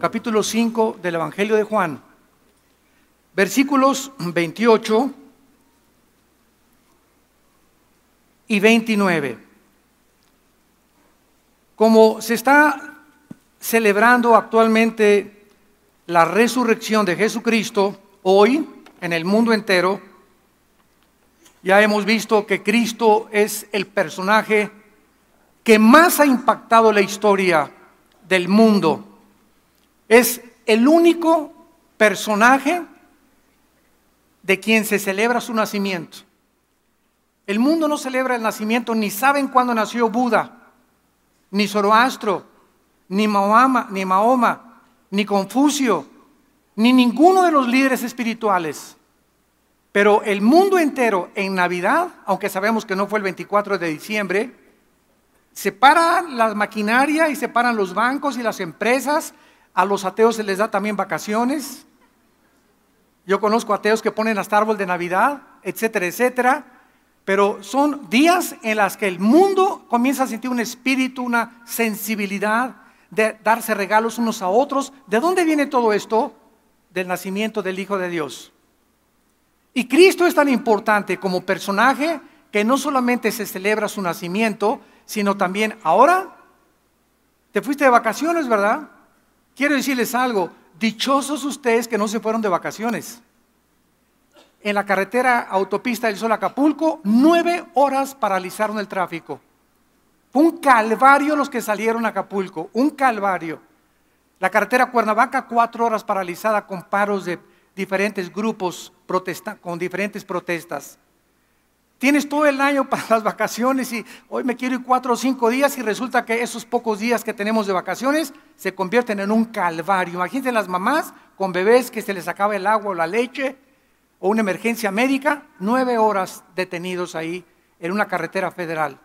capítulo 5 del Evangelio de Juan, versículos 28 y 29. Como se está celebrando actualmente la resurrección de Jesucristo, hoy en el mundo entero, ya hemos visto que Cristo es el personaje que más ha impactado la historia del mundo. Es el único personaje de quien se celebra su nacimiento. El mundo no celebra el nacimiento, ni saben cuándo nació Buda, ni Zoroastro, ni Mahoma, ni, Mahoma, ni Confucio, ni ninguno de los líderes espirituales. Pero el mundo entero en Navidad, aunque sabemos que no fue el 24 de diciembre, se la maquinaria y se los bancos y las empresas. A los ateos se les da también vacaciones. Yo conozco ateos que ponen hasta árbol de Navidad, etcétera, etcétera. Pero son días en las que el mundo comienza a sentir un espíritu, una sensibilidad de darse regalos unos a otros. ¿De dónde viene todo esto? Del nacimiento del Hijo de Dios. Y Cristo es tan importante como personaje que no solamente se celebra su nacimiento, sino también ahora te fuiste de vacaciones, ¿verdad? Quiero decirles algo, dichosos ustedes que no se fueron de vacaciones en la carretera autopista del Sol Acapulco, nueve horas paralizaron el tráfico. Un calvario los que salieron a Acapulco, un calvario. La carretera Cuernavaca, cuatro horas paralizada con paros de diferentes grupos, protesta con diferentes protestas. Tienes todo el año para las vacaciones y hoy me quiero ir cuatro o cinco días y resulta que esos pocos días que tenemos de vacaciones se convierten en un calvario. Imagínense las mamás con bebés que se les acaba el agua o la leche o una emergencia médica, nueve horas detenidos ahí en una carretera federal.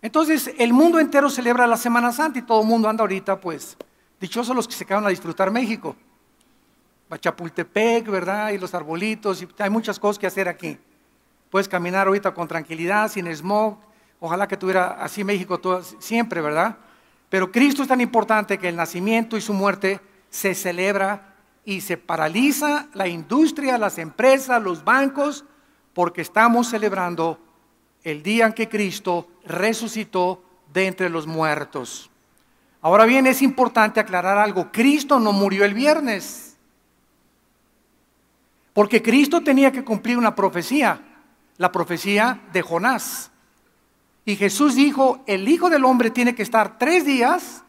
Entonces, el mundo entero celebra la Semana Santa y todo el mundo anda ahorita, pues, dichosos los que se quedan a disfrutar México. Bachapultepec, ¿verdad? Y los arbolitos, y hay muchas cosas que hacer aquí. Puedes caminar ahorita con tranquilidad, sin smog. Ojalá que tuviera así México todo, siempre, ¿verdad? Pero Cristo es tan importante que el nacimiento y su muerte se celebra y se paraliza la industria, las empresas, los bancos, porque estamos celebrando el día en que Cristo resucitó de entre los muertos. Ahora bien, es importante aclarar algo. Cristo no murió el viernes, porque Cristo tenía que cumplir una profecía, la profecía de Jonás. Y Jesús dijo, el Hijo del Hombre tiene que estar tres días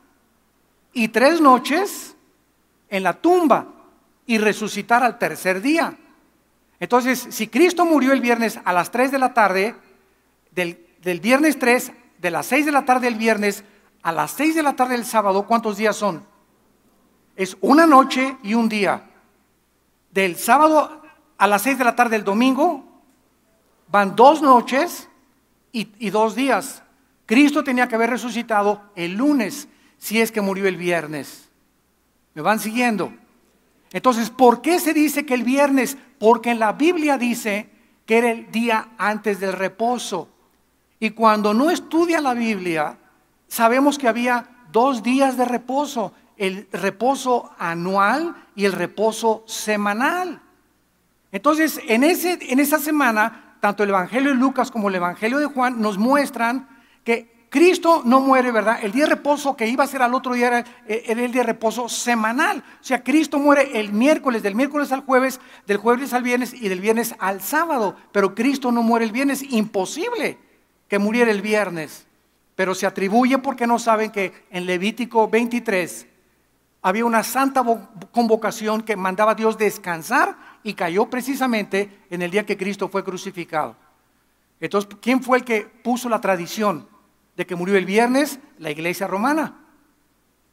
y tres noches en la tumba y resucitar al tercer día. Entonces, si Cristo murió el viernes a las 3 de la tarde, del, viernes 3, de las 6 de la tarde del viernes a las 6 de la tarde del sábado, ¿cuántos días son? Es una noche y un día. Del sábado a las 6 de la tarde del domingo van dos noches y dos días. Cristo tenía que haber resucitado el lunes si es que murió el viernes. ¿Me van siguiendo? Entonces, ¿por qué se dice que el viernes? Porque en la Biblia dice que era el día antes del reposo. Y cuando no estudia la Biblia, sabemos que había dos días de reposo, el reposo anual y el reposo semanal. Entonces, en, ese, en esa semana, tanto el Evangelio de Lucas como el Evangelio de Juan nos muestran que Cristo no muere, ¿verdad? El día de reposo que iba a ser al otro día eh, era, el día de reposo semanal. O sea, Cristo muere el miércoles, del miércoles al jueves, del jueves al viernes y del viernes al sábado. Pero Cristo no muere el viernes. Imposible que muriera el viernes. Pero se atribuye porque no saben que en Levítico 23 había una santa convocación que mandaba a Dios descansar y cayó precisamente en el día que Cristo fue crucificado. Entonces, ¿quién fue el que puso la tradición? de que murió el viernes la iglesia romana.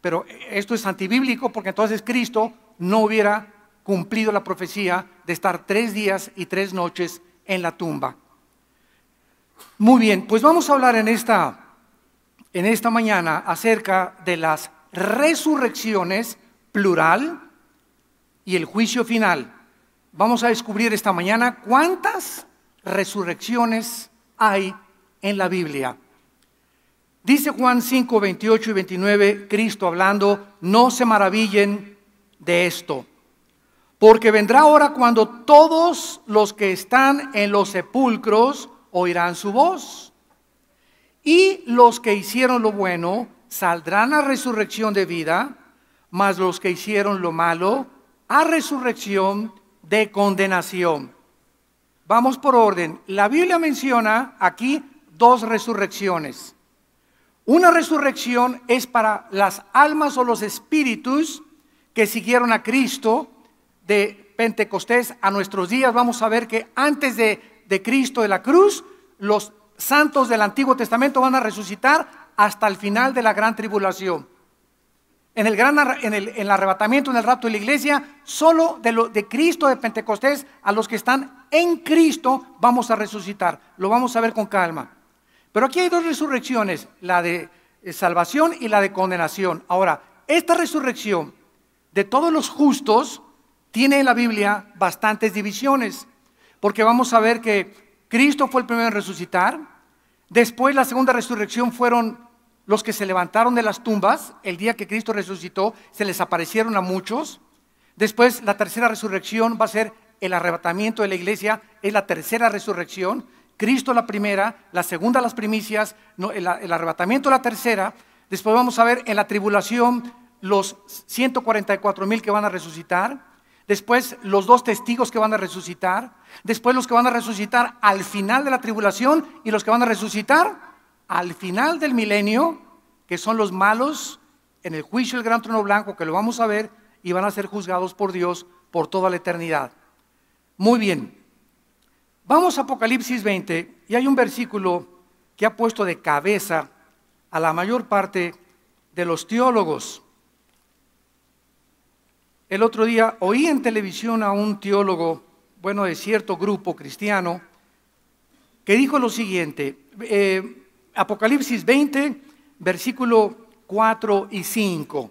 Pero esto es antibíblico porque entonces Cristo no hubiera cumplido la profecía de estar tres días y tres noches en la tumba. Muy bien, pues vamos a hablar en esta, mañana acerca de las resurrecciones, plural, y el juicio final. Vamos a descubrir esta mañana cuántas resurrecciones hay en la Biblia. Dice Juan 5, 28 y 29, Cristo hablando, no se maravillen de esto, porque vendrá hora cuando todos los que están en los sepulcros oirán su voz, y los que hicieron lo bueno saldrán a resurrección de vida, mas los que hicieron lo malo a resurrección de condenación. Vamos por orden. La Biblia menciona aquí dos resurrecciones. Una resurrección es para las almas o los espíritus que siguieron a Cristo de Pentecostés a nuestros días. Vamos a ver que antes de, Cristo de la cruz, los santos del Antiguo Testamento van a resucitar hasta el final de la gran tribulación. En el, gran, arrebatamiento, en el rapto de la iglesia, solo de Cristo de Pentecostés, a los que están en Cristo, vamos a resucitar. Lo vamos a ver con calma. Pero aquí hay dos resurrecciones, la de eh, salvación y la de condenación. Ahora, esta resurrección de todos los justos tiene en la Biblia bastantes divisiones, porque vamos a ver que Cristo fue el primero en resucitar, después la segunda resurrección fueron los que se levantaron de las tumbas, el día que Cristo resucitó, se les aparecieron a muchos. Después la tercera resurrección va a ser el arrebatamiento de la iglesia, es la tercera resurrección. Cristo la primera, la segunda las primicias, el, arrebatamiento la tercera. Después vamos a ver en la tribulación los 144 mil que van a resucitar. Después los dos testigos que van a resucitar. Después los que van a resucitar al final de la tribulación y los que van a resucitar al final del milenio, que son los malos en el juicio del gran trono blanco, que lo vamos a ver, y van a ser juzgados por Dios por toda la eternidad. Muy bien. Vamos a Apocalipsis 20 y hay un versículo que ha puesto de cabeza a la mayor parte de los teólogos. El otro día oí en televisión a un teólogo, bueno, de cierto grupo cristiano, que dijo lo siguiente, eh, Apocalipsis 20, versículo 4 y 5.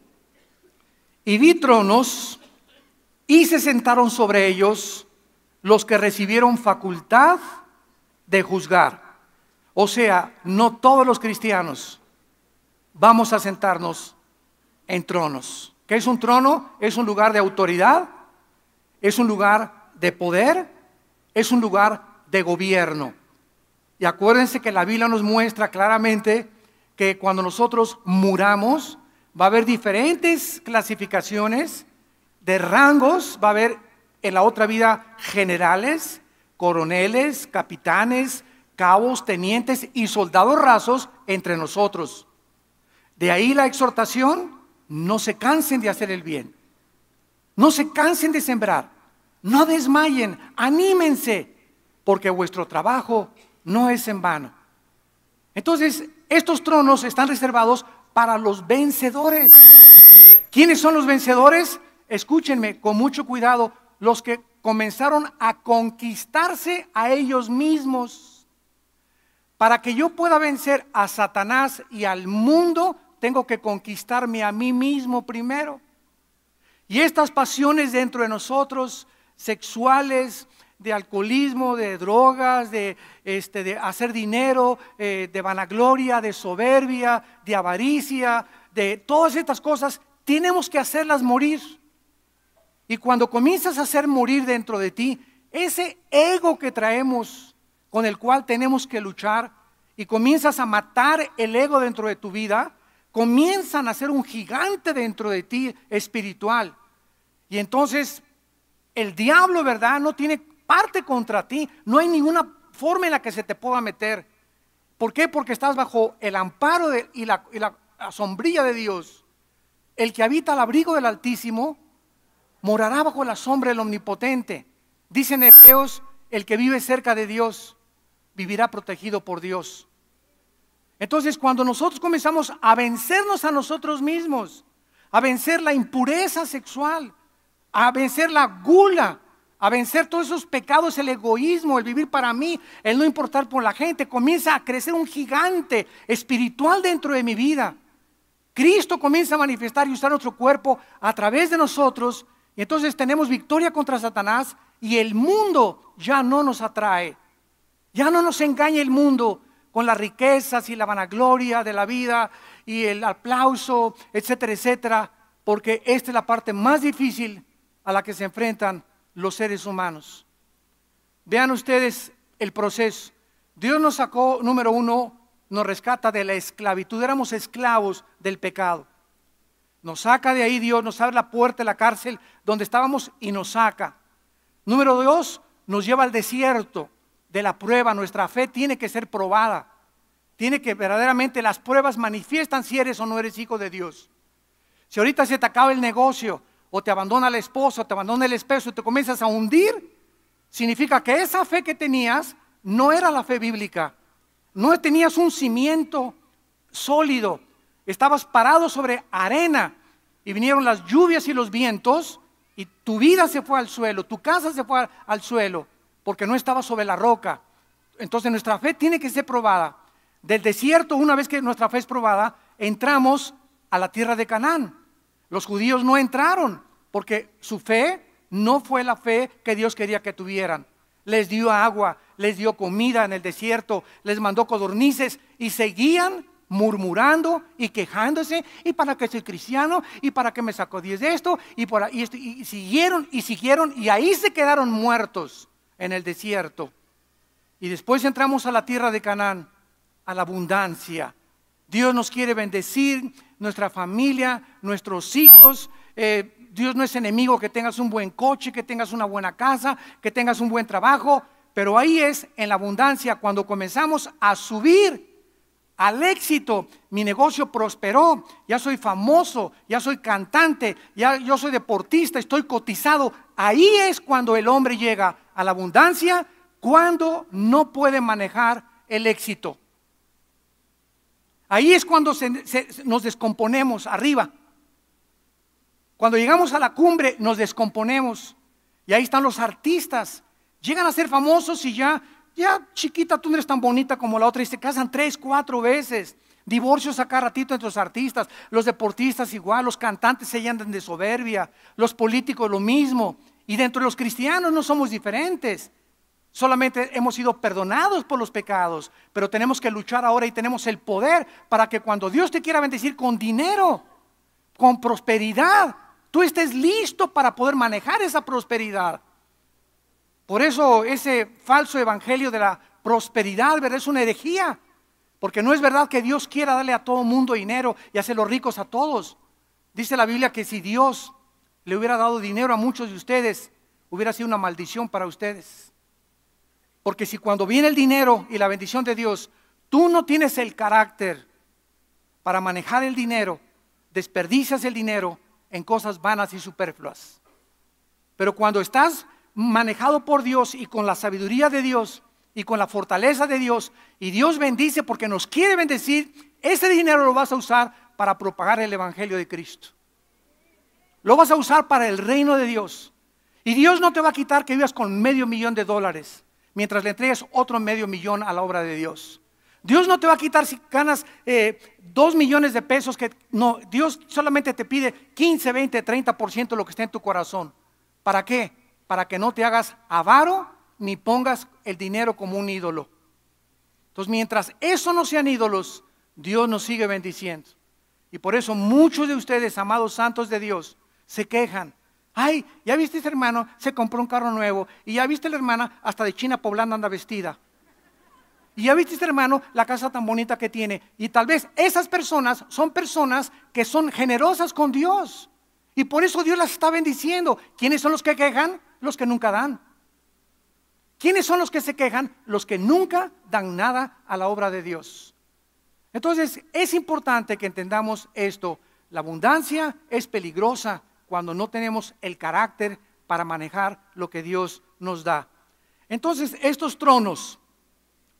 Y vi tronos y se sentaron sobre ellos los que recibieron facultad de juzgar. O sea, no todos los cristianos vamos a sentarnos en tronos. ¿Qué es un trono? Es un lugar de autoridad, es un lugar de poder, es un lugar de gobierno. Y acuérdense que la Biblia nos muestra claramente que cuando nosotros muramos, va a haber diferentes clasificaciones de rangos, va a haber en la otra vida generales, coroneles, capitanes, cabos, tenientes y soldados rasos entre nosotros. De ahí la exhortación, no se cansen de hacer el bien, no se cansen de sembrar, no desmayen, anímense, porque vuestro trabajo no es en vano. Entonces, estos tronos están reservados para los vencedores. ¿Quiénes son los vencedores? Escúchenme con mucho cuidado, los que comenzaron a conquistarse a ellos mismos. Para que yo pueda vencer a Satanás y al mundo, tengo que conquistarme a mí mismo primero. Y estas pasiones dentro de nosotros, sexuales, de alcoholismo, de drogas, de, este, hacer dinero, eh, de vanagloria, de soberbia, de avaricia, de todas estas cosas, tenemos que hacerlas morir. Y cuando comienzas a hacer morir dentro de ti ese ego que traemos, con el cual tenemos que luchar, y comienzas a matar el ego dentro de tu vida, comienzan a ser un gigante dentro de ti espiritual. Y entonces el diablo, ¿verdad? No tiene parte contra ti, no hay ninguna forma en la que se te pueda meter. ¿Por qué? Porque estás bajo el amparo y, la, y la sombrilla de Dios. El que habita al abrigo del Altísimo morará bajo la sombra del omnipotente. Dicen Hebreos, el que vive cerca de Dios vivirá protegido por Dios. Entonces, cuando nosotros comenzamos a vencernos a nosotros mismos, a vencer la impureza sexual, a vencer la gula, a vencer todos esos pecados, el egoísmo, el vivir para mí, el no importar por la gente, comienza a crecer un gigante espiritual dentro de mi vida. Cristo comienza a manifestar y usar nuestro cuerpo a través de nosotros entonces tenemos victoria contra Satanás y el mundo ya no nos atrae. Ya no nos engaña el mundo con las riquezas y la vanagloria de la vida y el aplauso, etcétera, etcétera, porque esta es la parte más difícil a la que se enfrentan los seres humanos. Vean ustedes el proceso. Dios nos sacó, número uno, nos rescata de la esclavitud. Éramos esclavos del pecado. Nos saca de ahí Dios, nos abre la puerta de la cárcel donde estábamos y nos saca. Número dos, nos lleva al desierto de la prueba. Nuestra fe tiene que ser probada. Tiene que verdaderamente las pruebas manifiestan si eres o no eres hijo de Dios. Si ahorita se te acaba el negocio, o te abandona la esposa, o te abandona el esposo, y te comienzas a hundir, significa que esa fe que tenías no era la fe bíblica. No tenías un cimiento sólido. Estabas parado sobre arena y vinieron las lluvias y los vientos y tu vida se fue al suelo, tu casa se fue al suelo porque no estaba sobre la roca. Entonces nuestra fe tiene que ser probada. Del desierto, una vez que nuestra fe es probada, entramos a la tierra de Canaán. Los judíos no entraron porque su fe no fue la fe que Dios quería que tuvieran. Les dio agua, les dio comida en el desierto, les mandó codornices y seguían murmurando y quejándose, y para que soy cristiano, y para que me sacudiese de esto, y, por, ahí siguieron y siguieron, y ahí se quedaron muertos en el desierto. Y después entramos a la tierra de Canaán, a la abundancia. Dios nos quiere bendecir, nuestra familia, nuestros hijos. Eh, Dios no es enemigo que tengas un buen coche, que tengas una buena casa, que tengas un buen trabajo, pero ahí es en la abundancia cuando comenzamos a subir al éxito, mi negocio prosperó, ya soy famoso, ya soy cantante, ya yo soy deportista, estoy cotizado. Ahí es cuando el hombre llega a la abundancia, cuando no puede manejar el éxito. Ahí es cuando nos descomponemos arriba. Cuando llegamos a la cumbre nos descomponemos. Y ahí están los artistas. Llegan a ser famosos y ya ya chiquita, tú no eres tan bonita como la otra y se casan tres, cuatro veces. Divorcios acá ratito entre los artistas, los deportistas igual, los cantantes se andan de soberbia, los políticos lo mismo. Y dentro de los cristianos no somos diferentes. Solamente hemos sido perdonados por los pecados, pero tenemos que luchar ahora y tenemos el poder para que cuando Dios te quiera bendecir con dinero, con prosperidad, tú estés listo para poder manejar esa prosperidad. Por eso ese falso evangelio de la prosperidad, ¿verdad? Es una herejía. Porque no es verdad que Dios quiera darle a todo mundo dinero y hacerlos ricos a todos. Dice la Biblia que si Dios le hubiera dado dinero a muchos de ustedes, hubiera sido una maldición para ustedes. Porque si cuando viene el dinero y la bendición de Dios, tú no tienes el carácter para manejar el dinero, desperdicias el dinero en cosas vanas y superfluas. Pero cuando estás manejado por Dios y con la sabiduría de Dios y con la fortaleza de Dios, y Dios bendice porque nos quiere bendecir, ese dinero lo vas a usar para propagar el Evangelio de Cristo. Lo vas a usar para el reino de Dios. Y Dios no te va a quitar que vivas con medio millón de dólares mientras le entregues otro medio millón a la obra de Dios. Dios no te va a quitar si ganas eh, dos millones de pesos, que no, Dios solamente te pide 15, 20, 30% de lo que está en tu corazón. ¿Para qué? para que no te hagas avaro ni pongas el dinero como un ídolo. Entonces, mientras eso no sean ídolos, Dios nos sigue bendiciendo. Y por eso muchos de ustedes, amados santos de Dios, se quejan. Ay, ya viste hermano, se compró un carro nuevo. Y ya viste la hermana, hasta de China poblando anda vestida. Y ya viste, este hermano, la casa tan bonita que tiene. Y tal vez esas personas son personas que son generosas con Dios. Y por eso Dios las está bendiciendo. ¿Quiénes son los que quejan? Los que nunca dan. ¿Quiénes son los que se quejan? Los que nunca dan nada a la obra de Dios. Entonces, es importante que entendamos esto. La abundancia es peligrosa cuando no tenemos el carácter para manejar lo que Dios nos da. Entonces, estos tronos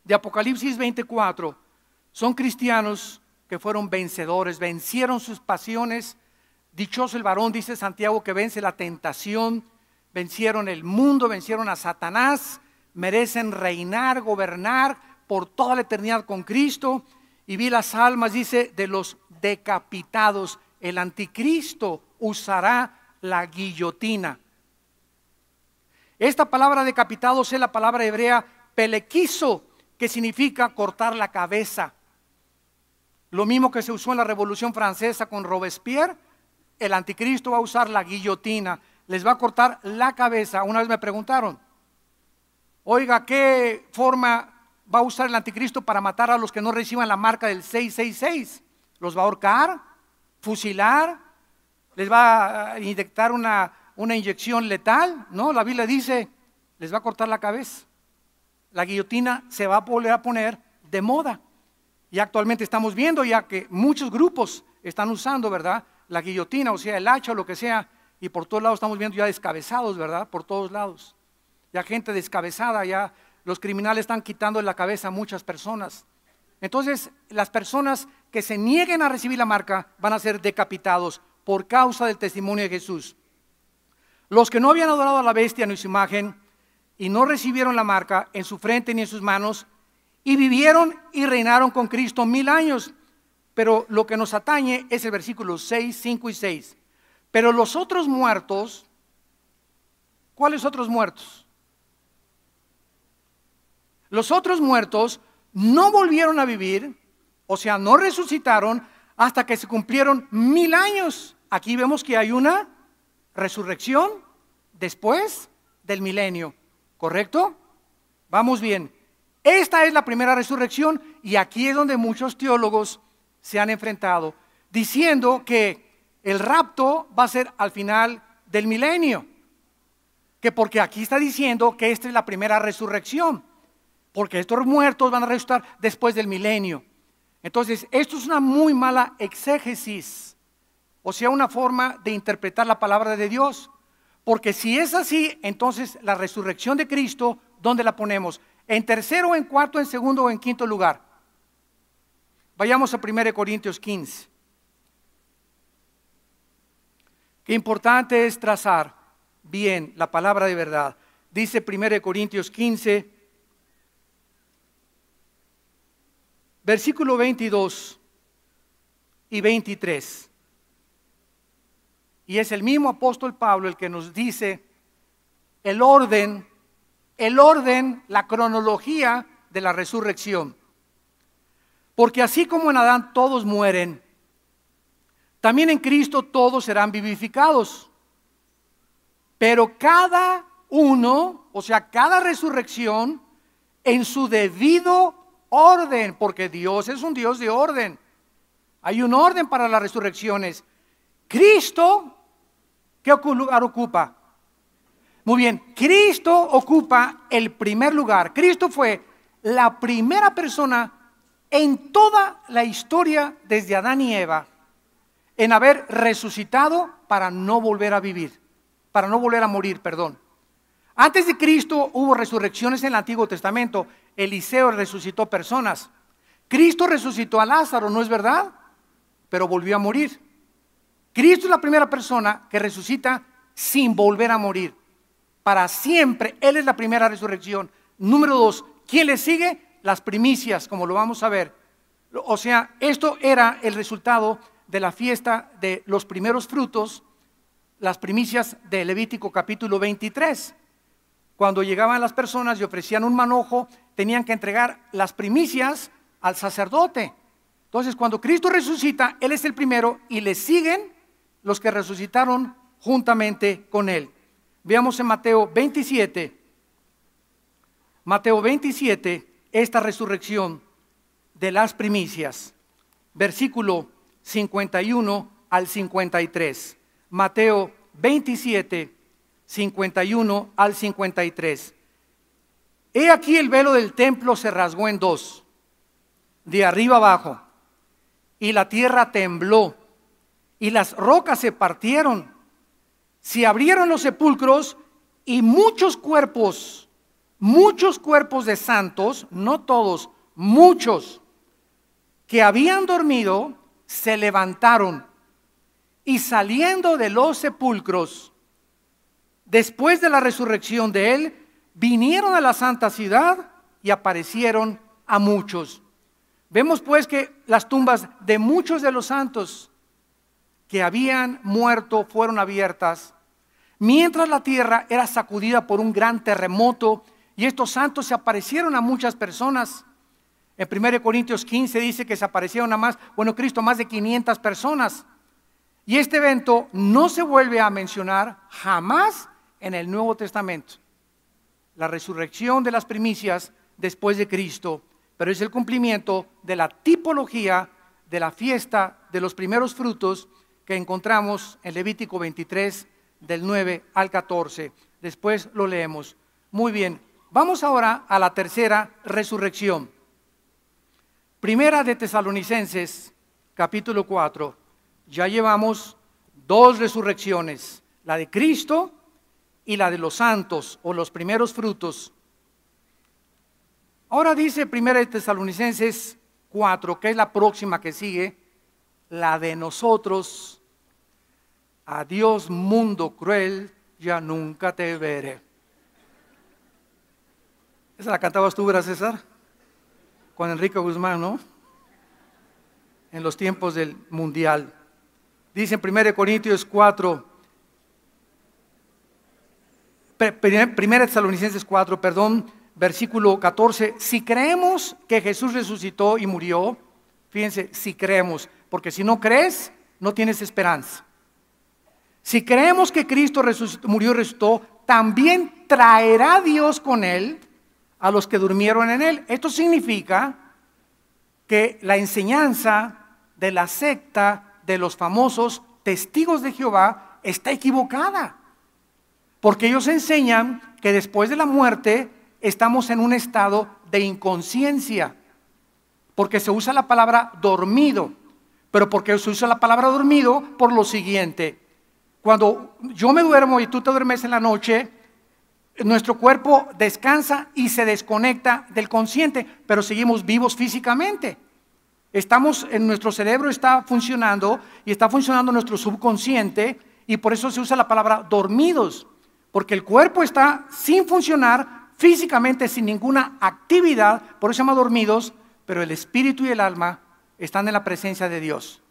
de Apocalipsis 24 son cristianos que fueron vencedores, vencieron sus pasiones. Dichoso el varón, dice Santiago, que vence la tentación vencieron el mundo, vencieron a Satanás, merecen reinar, gobernar por toda la eternidad con Cristo. Y vi las almas, dice, de los decapitados. El anticristo usará la guillotina. Esta palabra decapitados es la palabra hebrea pelequizo, que significa cortar la cabeza. Lo mismo que se usó en la Revolución Francesa con Robespierre, el anticristo va a usar la guillotina les va a cortar la cabeza. Una vez me preguntaron, oiga, ¿qué forma va a usar el anticristo para matar a los que no reciban la marca del 666? ¿Los va a ahorcar? ¿Fusilar? ¿Les va a inyectar una, una inyección letal? No, la Biblia dice, les va a cortar la cabeza. La guillotina se va a volver a poner de moda. Y actualmente estamos viendo ya que muchos grupos están usando, ¿verdad? La guillotina, o sea, el hacha o lo que sea, y por todos lados estamos viendo ya descabezados, ¿verdad? Por todos lados. Ya gente descabezada, ya los criminales están quitando la cabeza a muchas personas. Entonces, las personas que se nieguen a recibir la marca van a ser decapitados por causa del testimonio de Jesús. Los que no habían adorado a la bestia ni su imagen y no recibieron la marca en su frente ni en sus manos y vivieron y reinaron con Cristo mil años. Pero lo que nos atañe es el versículo 6, 5 y 6. Pero los otros muertos, ¿cuáles otros muertos? Los otros muertos no volvieron a vivir, o sea, no resucitaron hasta que se cumplieron mil años. Aquí vemos que hay una resurrección después del milenio, ¿correcto? Vamos bien. Esta es la primera resurrección y aquí es donde muchos teólogos se han enfrentado, diciendo que el rapto va a ser al final del milenio. Que porque aquí está diciendo que esta es la primera resurrección. Porque estos muertos van a resucitar después del milenio. Entonces, esto es una muy mala exégesis. O sea, una forma de interpretar la palabra de Dios. Porque si es así, entonces la resurrección de Cristo, ¿dónde la ponemos? ¿En tercero, en cuarto, en segundo o en quinto lugar? Vayamos a 1 Corintios 15. Importante es trazar bien la palabra de verdad. Dice 1 Corintios 15, versículo 22 y 23. Y es el mismo apóstol Pablo el que nos dice el orden, el orden, la cronología de la resurrección. Porque así como en Adán todos mueren, también en Cristo todos serán vivificados. Pero cada uno, o sea, cada resurrección, en su debido orden, porque Dios es un Dios de orden. Hay un orden para las resurrecciones. Cristo, ¿qué lugar ocupa? Muy bien, Cristo ocupa el primer lugar. Cristo fue la primera persona en toda la historia desde Adán y Eva en haber resucitado para no volver a vivir, para no volver a morir, perdón. Antes de Cristo hubo resurrecciones en el Antiguo Testamento. Eliseo resucitó personas. Cristo resucitó a Lázaro, ¿no es verdad? Pero volvió a morir. Cristo es la primera persona que resucita sin volver a morir. Para siempre, Él es la primera resurrección. Número dos, ¿quién le sigue? Las primicias, como lo vamos a ver. O sea, esto era el resultado de la fiesta de los primeros frutos, las primicias de Levítico capítulo 23. Cuando llegaban las personas y ofrecían un manojo, tenían que entregar las primicias al sacerdote. Entonces, cuando Cristo resucita, Él es el primero y le siguen los que resucitaron juntamente con Él. Veamos en Mateo 27, Mateo 27, esta resurrección de las primicias. Versículo 51 al 53. Mateo 27, 51 al 53. He aquí el velo del templo se rasgó en dos, de arriba abajo, y la tierra tembló, y las rocas se partieron, se abrieron los sepulcros, y muchos cuerpos, muchos cuerpos de santos, no todos, muchos, que habían dormido, se levantaron y saliendo de los sepulcros, después de la resurrección de él, vinieron a la santa ciudad y aparecieron a muchos. Vemos pues que las tumbas de muchos de los santos que habían muerto fueron abiertas, mientras la tierra era sacudida por un gran terremoto y estos santos se aparecieron a muchas personas. En 1 Corintios 15 dice que desaparecieron a más, bueno, Cristo, más de 500 personas. Y este evento no se vuelve a mencionar jamás en el Nuevo Testamento. La resurrección de las primicias después de Cristo, pero es el cumplimiento de la tipología de la fiesta de los primeros frutos que encontramos en Levítico 23, del 9 al 14. Después lo leemos. Muy bien, vamos ahora a la tercera resurrección. Primera de Tesalonicenses, capítulo 4, ya llevamos dos resurrecciones, la de Cristo y la de los santos o los primeros frutos. Ahora dice Primera de Tesalonicenses 4, que es la próxima que sigue, la de nosotros. Adiós mundo cruel, ya nunca te veré. ¿Esa la cantabas tú, ¿verdad, César? Juan Enrique Guzmán, ¿no? En los tiempos del mundial. Dice en 1 Corintios 4, 1 Tesalonicenses 4, perdón, versículo 14, si creemos que Jesús resucitó y murió, fíjense, si creemos, porque si no crees, no tienes esperanza. Si creemos que Cristo murió y resucitó, también traerá Dios con él a los que durmieron en él. Esto significa que la enseñanza de la secta de los famosos testigos de Jehová está equivocada, porque ellos enseñan que después de la muerte estamos en un estado de inconsciencia, porque se usa la palabra dormido, pero porque se usa la palabra dormido por lo siguiente, cuando yo me duermo y tú te duermes en la noche, nuestro cuerpo descansa y se desconecta del consciente, pero seguimos vivos físicamente. Estamos en nuestro cerebro está funcionando y está funcionando nuestro subconsciente y por eso se usa la palabra dormidos, porque el cuerpo está sin funcionar físicamente sin ninguna actividad, por eso se llama dormidos, pero el espíritu y el alma están en la presencia de Dios.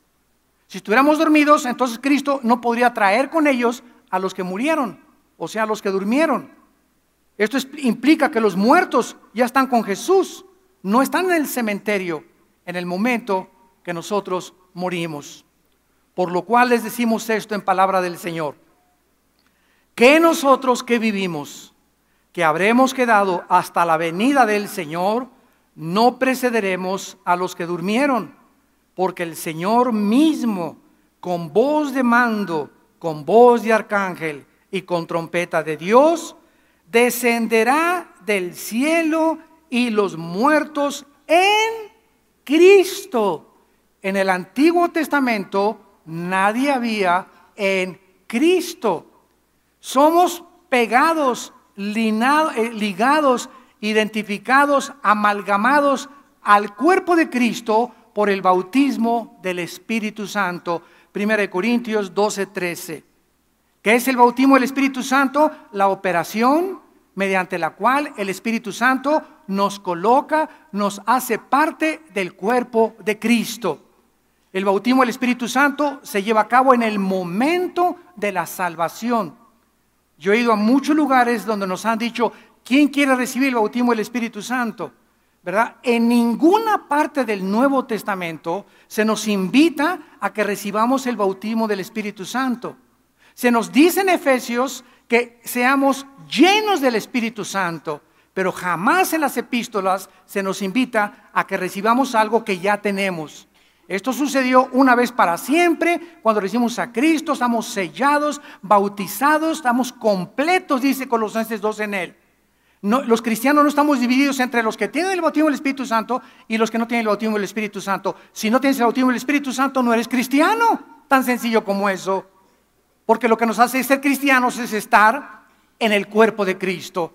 Si estuviéramos dormidos, entonces Cristo no podría traer con ellos a los que murieron, o sea, a los que durmieron. Esto implica que los muertos ya están con Jesús, no están en el cementerio en el momento que nosotros morimos. Por lo cual les decimos esto en palabra del Señor. Que nosotros que vivimos, que habremos quedado hasta la venida del Señor, no precederemos a los que durmieron, porque el Señor mismo, con voz de mando, con voz de arcángel y con trompeta de Dios, descenderá del cielo y los muertos en Cristo. En el Antiguo Testamento nadie había en Cristo. Somos pegados, eh, ligados, identificados, amalgamados al cuerpo de Cristo por el bautismo del Espíritu Santo. 1 Corintios 12, ¿Qué es el bautismo del Espíritu Santo? La operación mediante la cual el Espíritu Santo nos coloca, nos hace parte del cuerpo de Cristo. El bautismo del Espíritu Santo se lleva a cabo en el momento de la salvación. Yo he ido a muchos lugares donde nos han dicho, ¿quién quiere recibir el bautismo del Espíritu Santo? ¿Verdad? En ninguna parte del Nuevo Testamento se nos invita a que recibamos el bautismo del Espíritu Santo. Se nos dice en Efesios que seamos llenos del Espíritu Santo, pero jamás en las epístolas se nos invita a que recibamos algo que ya tenemos. Esto sucedió una vez para siempre, cuando recibimos a Cristo, estamos sellados, bautizados, estamos completos, dice Colosenses 2 en él. los cristianos no estamos divididos entre los que tienen el bautismo del Espíritu Santo y los que no tienen el bautismo del Espíritu Santo. Si no tienes el bautismo del Espíritu Santo, no eres cristiano. Tan sencillo como eso. Porque lo que nos hace ser cristianos es estar en el cuerpo de Cristo.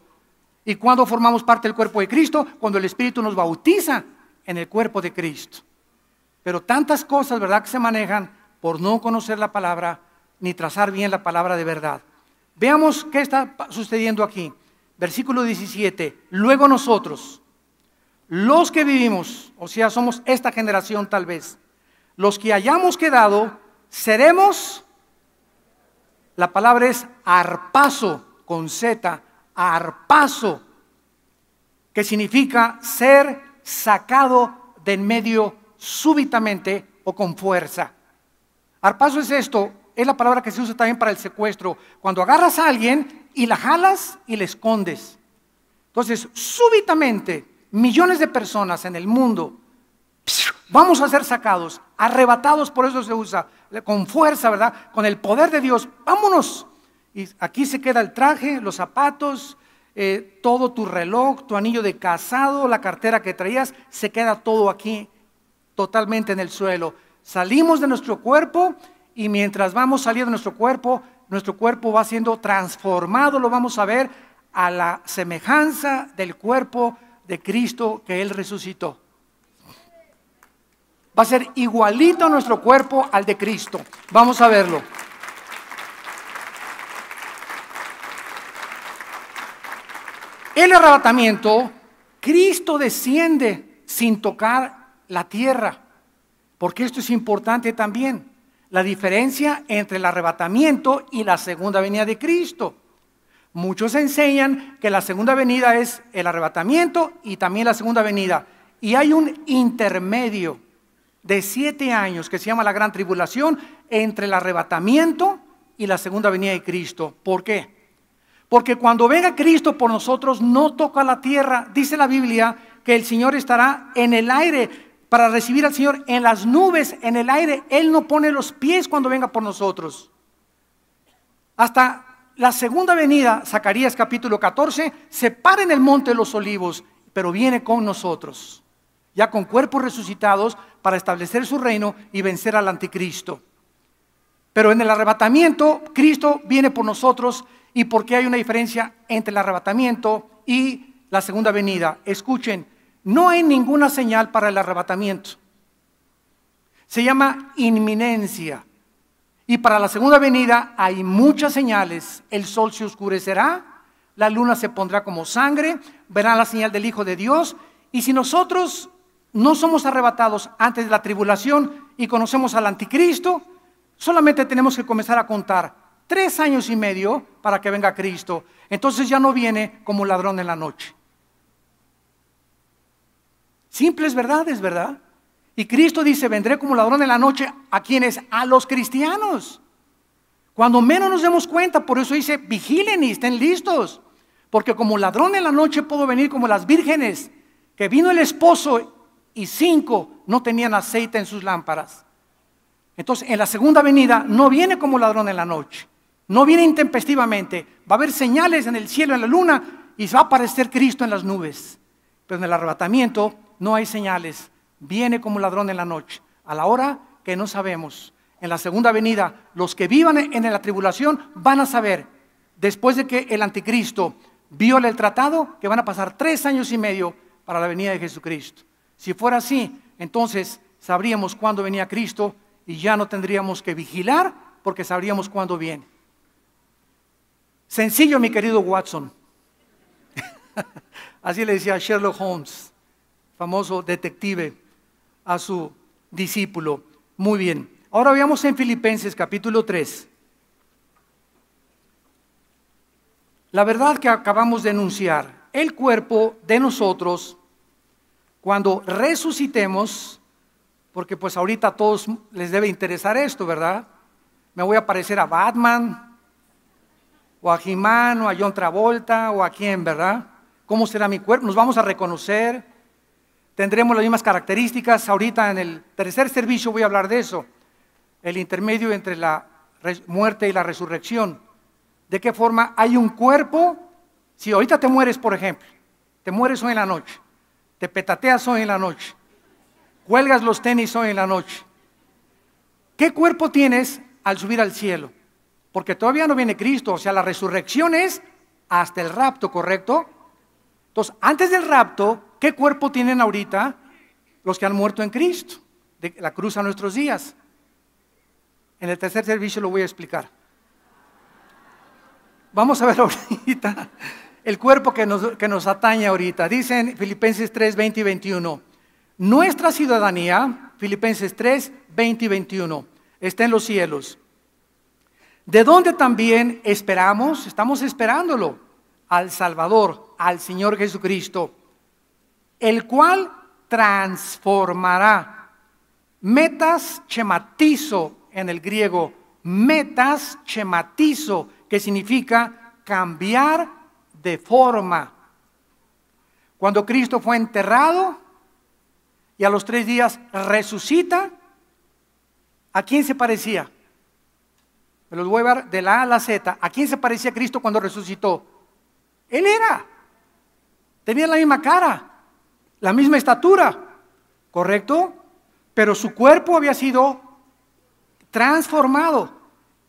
¿Y cuando formamos parte del cuerpo de Cristo? Cuando el Espíritu nos bautiza en el cuerpo de Cristo. Pero tantas cosas, ¿verdad?, que se manejan por no conocer la palabra ni trazar bien la palabra de verdad. Veamos qué está sucediendo aquí. Versículo 17. Luego nosotros, los que vivimos, o sea, somos esta generación tal vez, los que hayamos quedado, seremos la palabra es arpazo con Z, arpaso, que significa ser sacado de en medio súbitamente o con fuerza. Arpaso es esto, es la palabra que se usa también para el secuestro, cuando agarras a alguien y la jalas y le escondes. Entonces, súbitamente, millones de personas en el mundo Vamos a ser sacados, arrebatados, por eso se usa, con fuerza, ¿verdad? Con el poder de Dios. Vámonos. Y aquí se queda el traje, los zapatos, eh, todo tu reloj, tu anillo de casado, la cartera que traías, se queda todo aquí totalmente en el suelo. Salimos de nuestro cuerpo y mientras vamos saliendo de nuestro cuerpo, nuestro cuerpo va siendo transformado, lo vamos a ver, a la semejanza del cuerpo de Cristo que Él resucitó. Va a ser igualito nuestro cuerpo al de Cristo. Vamos a verlo. El arrebatamiento, Cristo desciende sin tocar la tierra, porque esto es importante también, la diferencia entre el arrebatamiento y la segunda venida de Cristo. Muchos enseñan que la segunda venida es el arrebatamiento y también la segunda venida, y hay un intermedio de siete años que se llama la gran tribulación entre el arrebatamiento y la segunda venida de Cristo. ¿Por qué? Porque cuando venga Cristo por nosotros no toca la tierra. Dice la Biblia que el Señor estará en el aire para recibir al Señor en las nubes, en el aire. Él no pone los pies cuando venga por nosotros. Hasta la segunda venida, Zacarías capítulo 14, se para en el monte de los olivos, pero viene con nosotros. Ya con cuerpos resucitados para establecer su reino y vencer al anticristo. Pero en el arrebatamiento, Cristo viene por nosotros y porque hay una diferencia entre el arrebatamiento y la segunda venida. Escuchen, no hay ninguna señal para el arrebatamiento. Se llama inminencia. Y para la segunda venida hay muchas señales. El sol se oscurecerá, la luna se pondrá como sangre, verán la señal del Hijo de Dios. Y si nosotros no somos arrebatados antes de la tribulación y conocemos al anticristo, solamente tenemos que comenzar a contar tres años y medio para que venga Cristo. Entonces ya no viene como ladrón en la noche. Simples verdades, ¿verdad? Y Cristo dice, vendré como ladrón en la noche a quienes, a los cristianos. Cuando menos nos demos cuenta, por eso dice, vigilen y estén listos. Porque como ladrón en la noche puedo venir como las vírgenes, que vino el esposo y cinco no tenían aceite en sus lámparas. Entonces, en la segunda venida no viene como ladrón en la noche, no viene intempestivamente, va a haber señales en el cielo, en la luna, y va a aparecer Cristo en las nubes. Pero en el arrebatamiento no hay señales, viene como ladrón en la noche, a la hora que no sabemos. En la segunda venida, los que vivan en la tribulación van a saber, después de que el anticristo viole el tratado, que van a pasar tres años y medio para la venida de Jesucristo. Si fuera así, entonces sabríamos cuándo venía Cristo y ya no tendríamos que vigilar porque sabríamos cuándo viene. Sencillo, mi querido Watson. así le decía Sherlock Holmes, famoso detective, a su discípulo. Muy bien. Ahora veamos en Filipenses capítulo 3. La verdad que acabamos de enunciar, el cuerpo de nosotros cuando resucitemos, porque pues ahorita a todos les debe interesar esto, ¿verdad? Me voy a parecer a Batman, o a Jimán, o a John Travolta, o a quién, ¿verdad? ¿Cómo será mi cuerpo? Nos vamos a reconocer, tendremos las mismas características. Ahorita en el tercer servicio voy a hablar de eso, el intermedio entre la muerte y la resurrección. ¿De qué forma hay un cuerpo? Si ahorita te mueres, por ejemplo, te mueres hoy en la noche, te petateas hoy en la noche. Cuelgas los tenis hoy en la noche. ¿Qué cuerpo tienes al subir al cielo? Porque todavía no viene Cristo. O sea, la resurrección es hasta el rapto, ¿correcto? Entonces, antes del rapto, ¿qué cuerpo tienen ahorita los que han muerto en Cristo? De la cruz a nuestros días. En el tercer servicio lo voy a explicar. Vamos a ver ahorita el cuerpo que nos, que nos atañe ahorita. Dicen Filipenses 3, 20 y 21. Nuestra ciudadanía, Filipenses 3, 20 y 21, está en los cielos. De dónde también esperamos, estamos esperándolo, al Salvador, al Señor Jesucristo, el cual transformará metas chematizo en el griego, metas chematizo, que significa cambiar de forma. Cuando Cristo fue enterrado y a los tres días resucita, ¿a quién se parecía? Me los voy a de la A a la Z. ¿A quién se parecía Cristo cuando resucitó? Él era. Tenía la misma cara, la misma estatura, ¿correcto? Pero su cuerpo había sido transformado.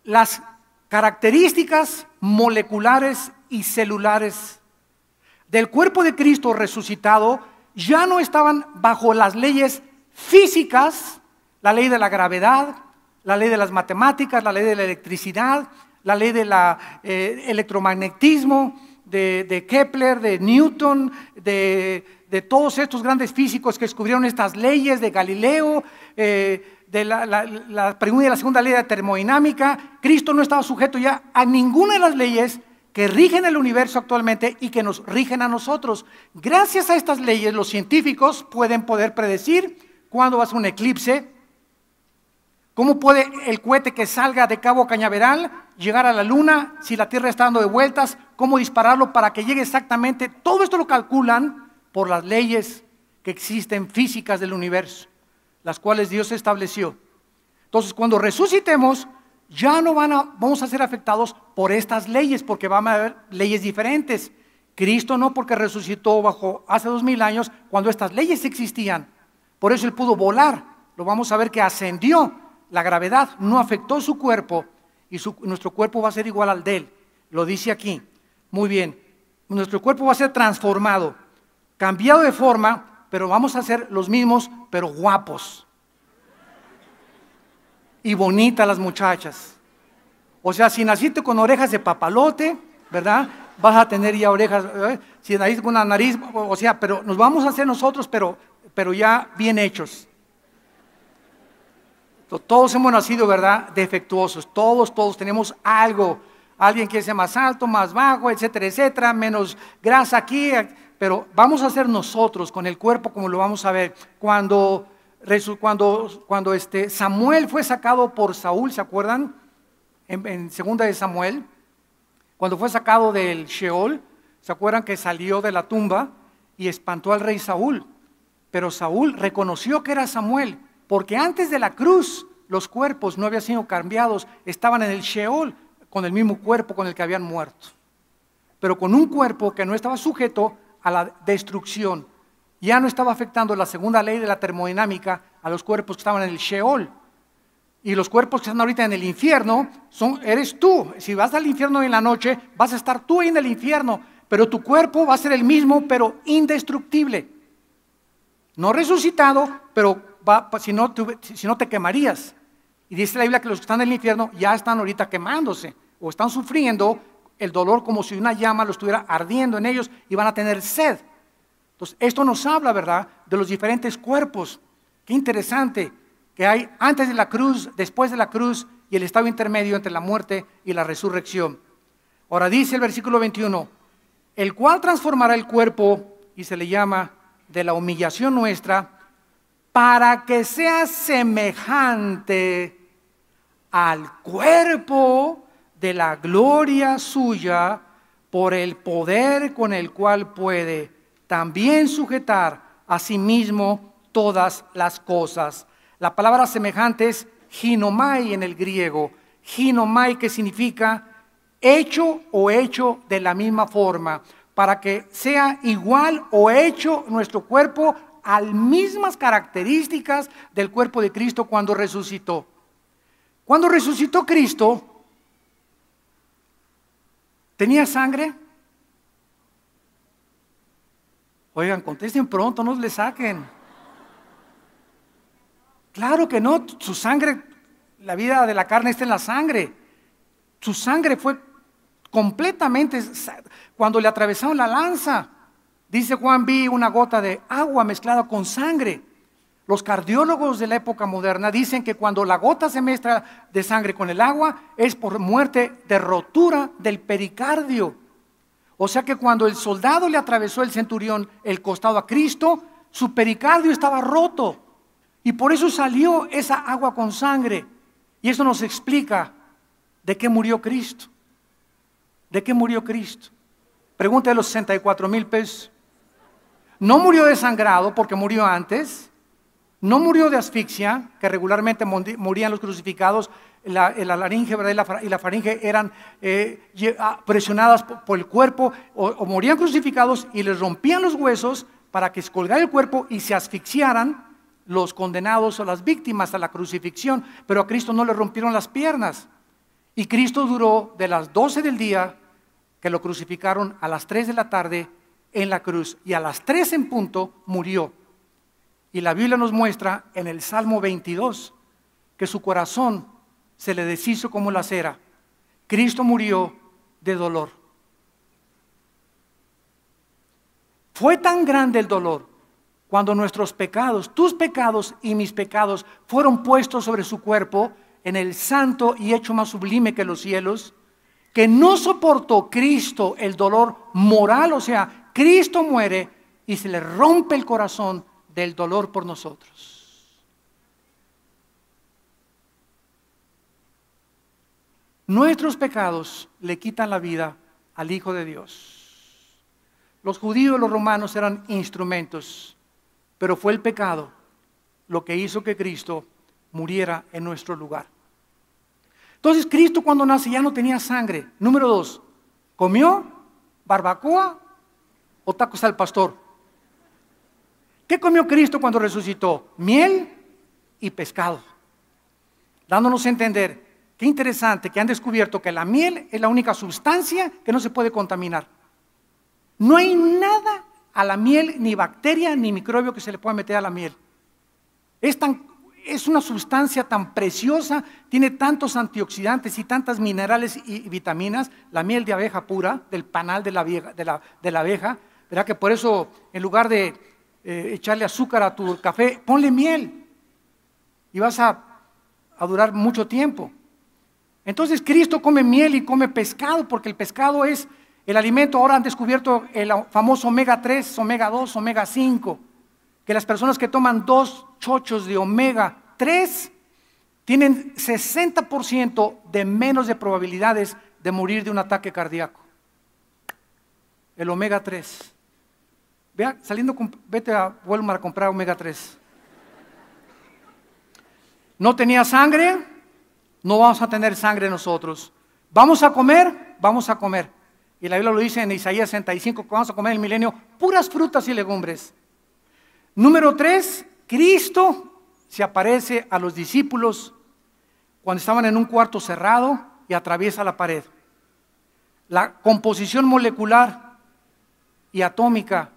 Las características moleculares y celulares del cuerpo de Cristo resucitado ya no estaban bajo las leyes físicas, la ley de la gravedad, la ley de las matemáticas, la ley de la electricidad, la ley del eh, electromagnetismo, de, Kepler, de Newton, de, todos estos grandes físicos que descubrieron estas leyes, de Galileo, eh, de la, y la segunda ley de la termodinámica, Cristo no estaba sujeto ya a ninguna de las leyes que rigen el universo actualmente y que nos rigen a nosotros. Gracias a estas leyes, los científicos pueden poder predecir cuándo va a ser un eclipse, cómo puede el cohete que salga de Cabo Cañaveral llegar a la Luna, si la Tierra está dando de vueltas, cómo dispararlo para que llegue exactamente. Todo esto lo calculan por las leyes que existen físicas del universo, las cuales Dios estableció. Entonces, cuando resucitemos, ya no van a, vamos a ser afectados por estas leyes, porque van a haber leyes diferentes. Cristo no, porque resucitó bajo hace dos mil años cuando estas leyes existían. Por eso él pudo volar. Lo vamos a ver que ascendió. La gravedad no afectó su cuerpo y nuestro cuerpo va a ser igual al de él. Lo dice aquí. Muy bien. Nuestro cuerpo va a ser transformado, cambiado de forma, pero vamos a ser los mismos, pero guapos y bonitas las muchachas. O sea, si naciste con orejas de papalote, ¿verdad? Vas a tener ya orejas, ¿eh? si naciste con una nariz, o sea, pero nos vamos a hacer nosotros, pero, pero ya bien hechos. Todos hemos nacido, ¿verdad? Defectuosos. Todos, todos tenemos algo. Alguien quiere ser más alto, más bajo, etcétera, etcétera. Menos grasa aquí. Eh, pero vamos a ser nosotros con el cuerpo como lo vamos a ver. Cuando cuando, cuando este Samuel fue sacado por Saúl, ¿se acuerdan? En, en, segunda de Samuel, cuando fue sacado del Sheol, ¿se acuerdan que salió de la tumba y espantó al rey Saúl? Pero Saúl reconoció que era Samuel, porque antes de la cruz los cuerpos no habían sido cambiados, estaban en el Sheol con el mismo cuerpo con el que habían muerto, pero con un cuerpo que no estaba sujeto a la destrucción, ya no estaba afectando la segunda ley de la termodinámica a los cuerpos que estaban en el Sheol. Y los cuerpos que están ahorita en el infierno son, eres tú. Si vas al infierno en la noche, vas a estar tú en el infierno, pero tu cuerpo va a ser el mismo, pero indestructible. No resucitado, pero pues, si, no, si no te quemarías. Y dice la Biblia que los que están en el infierno ya están ahorita quemándose o están sufriendo el dolor como si una llama lo estuviera ardiendo en ellos y van a tener sed. Entonces, esto nos habla, ¿verdad?, de los diferentes cuerpos. Qué interesante que hay antes de la cruz, después de la cruz y el estado intermedio entre la muerte y la resurrección. Ahora dice el versículo 21, el cual transformará el cuerpo y se le llama de la humillación nuestra para que sea semejante al cuerpo de la gloria suya por el poder con el cual puede también sujetar a sí mismo todas las cosas. La palabra semejante es ginomai en el griego, ginomai que significa hecho o hecho de la misma forma, para que sea igual o hecho nuestro cuerpo a mismas características del cuerpo de Cristo cuando resucitó. Cuando resucitó Cristo, ¿tenía sangre? Oigan, contesten pronto, no le saquen. Claro que no, su sangre, la vida de la carne está en la sangre. Su sangre fue completamente, cuando le atravesaron la lanza, dice Juan, vi una gota de agua mezclada con sangre. Los cardiólogos de la época moderna dicen que cuando la gota se mezcla de sangre con el agua es por muerte de rotura del pericardio. O sea que cuando el soldado le atravesó el centurión el costado a Cristo, su pericardio estaba roto. Y por eso salió esa agua con sangre. Y eso nos explica de qué murió Cristo. ¿De qué murió Cristo? Pregunta de los 64 mil pesos. No murió desangrado porque murió antes. No murió de asfixia, que regularmente morían los crucificados, la, laringe Y, la, faringe eran eh, ah, presionadas por el cuerpo o, morían crucificados y les rompían los huesos para que colgara el cuerpo y se asfixiaran los condenados o las víctimas a la crucifixión, pero a Cristo no le rompieron las piernas. Y Cristo duró de las 12 del día que lo crucificaron a las 3 de la tarde en la cruz y a las 3 en punto murió. Y la Biblia nos muestra en el Salmo 22 que su corazón se le deshizo como la cera. Cristo murió de dolor. Fue tan grande el dolor cuando nuestros pecados, tus pecados y mis pecados, fueron puestos sobre su cuerpo en el santo y hecho más sublime que los cielos, que no soportó Cristo el dolor moral, o sea, Cristo muere y se le rompe el corazón del dolor por nosotros. Nuestros pecados le quitan la vida al Hijo de Dios. Los judíos y los romanos eran instrumentos, pero fue el pecado lo que hizo que Cristo muriera en nuestro lugar. Entonces Cristo cuando nace ya no tenía sangre. Número dos, comió barbacoa o tacos al pastor. ¿Qué comió Cristo cuando resucitó? Miel y pescado. Dándonos a entender Qué interesante que han descubierto que la miel es la única sustancia que no se puede contaminar. No hay nada a la miel, ni bacteria, ni microbio que se le pueda meter a la miel. Es, una sustancia tan preciosa, tiene tantos antioxidantes y tantas minerales y, vitaminas, la miel de abeja pura, del panal de la, abeja. Verá que por eso, en lugar de eh, echarle azúcar a tu café, ponle miel y vas a durar mucho tiempo. Entonces Cristo come miel y come pescado, porque el pescado es el alimento. Ahora han descubierto el famoso omega 3, omega 2, omega 5, que las personas que toman dos chochos de omega 3 tienen 60% de menos de probabilidades de morir de un ataque cardíaco. El omega 3. Vea, saliendo, vete a Walmart a comprar omega 3. No tenía sangre, no vamos a tener sangre nosotros. Vamos a comer, vamos a comer. Y la Biblia lo dice en Isaías 65, que vamos a comer en el milenio puras frutas y legumbres. Número tres, Cristo se aparece a los discípulos cuando estaban en un cuarto cerrado y atraviesa la pared. La composición molecular y atómica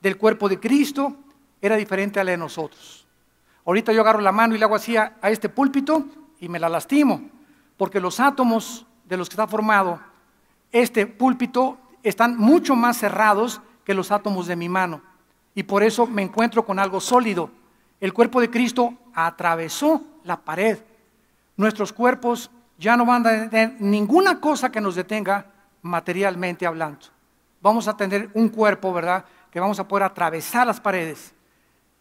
del cuerpo de Cristo era diferente a la de nosotros. Ahorita yo agarro la mano y le hago así a, a este púlpito y me la lastimo, porque los átomos de los que está formado este púlpito están mucho más cerrados que los átomos de mi mano. Y por eso me encuentro con algo sólido. El cuerpo de Cristo atravesó la pared. Nuestros cuerpos ya no van a tener ninguna cosa que nos detenga materialmente hablando. Vamos a tener un cuerpo, ¿verdad? Que vamos a poder atravesar las paredes.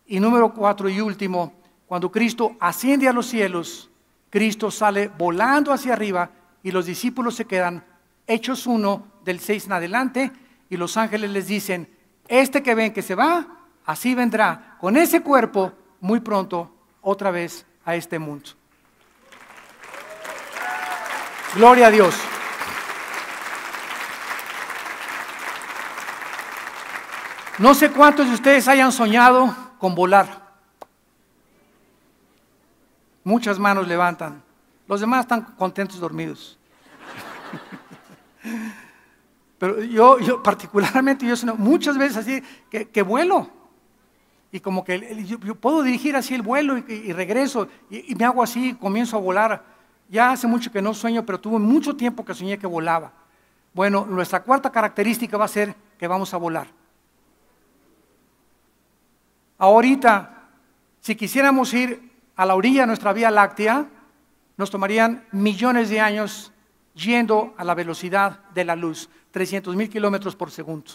Y número cuatro y último, cuando Cristo asciende a los cielos, Cristo sale volando hacia arriba y los discípulos se quedan hechos uno del seis en adelante y los ángeles les dicen, este que ven que se va, así vendrá con ese cuerpo muy pronto otra vez a este mundo. Gloria a Dios. No sé cuántos de ustedes hayan soñado con volar. Muchas manos levantan. Los demás están contentos dormidos. Pero yo, yo particularmente, yo sueño, muchas veces así que, vuelo. Y como que yo, puedo dirigir así el vuelo y, regreso y, y, me hago así, comienzo a volar. Ya hace mucho que no sueño, pero tuve mucho tiempo que soñé que volaba. Bueno, nuestra cuarta característica va a ser que vamos a volar. Ahorita, si quisiéramos ir a la orilla de nuestra Vía Láctea, nos tomarían millones de años yendo a la velocidad de la luz, 300 mil kilómetros por segundo.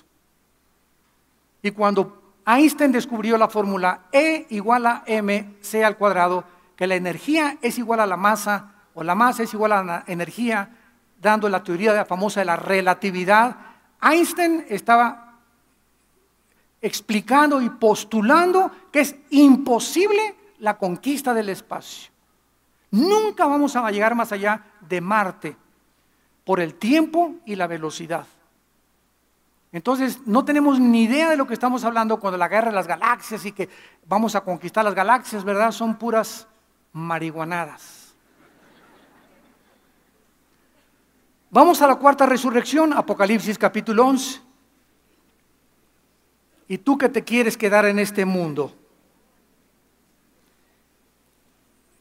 Y cuando Einstein descubrió la fórmula E igual a mc al cuadrado, que la energía es igual a la masa, o la masa es igual a la energía, dando la teoría de la famosa de la relatividad, Einstein estaba explicando y postulando que es imposible la conquista del espacio. Nunca vamos a llegar más allá de Marte por el tiempo y la velocidad. Entonces, no tenemos ni idea de lo que estamos hablando cuando la guerra de las galaxias y que vamos a conquistar las galaxias, ¿verdad? Son puras marihuanadas. Vamos a la cuarta resurrección, Apocalipsis capítulo 11. ¿Y tú que te quieres quedar en este mundo?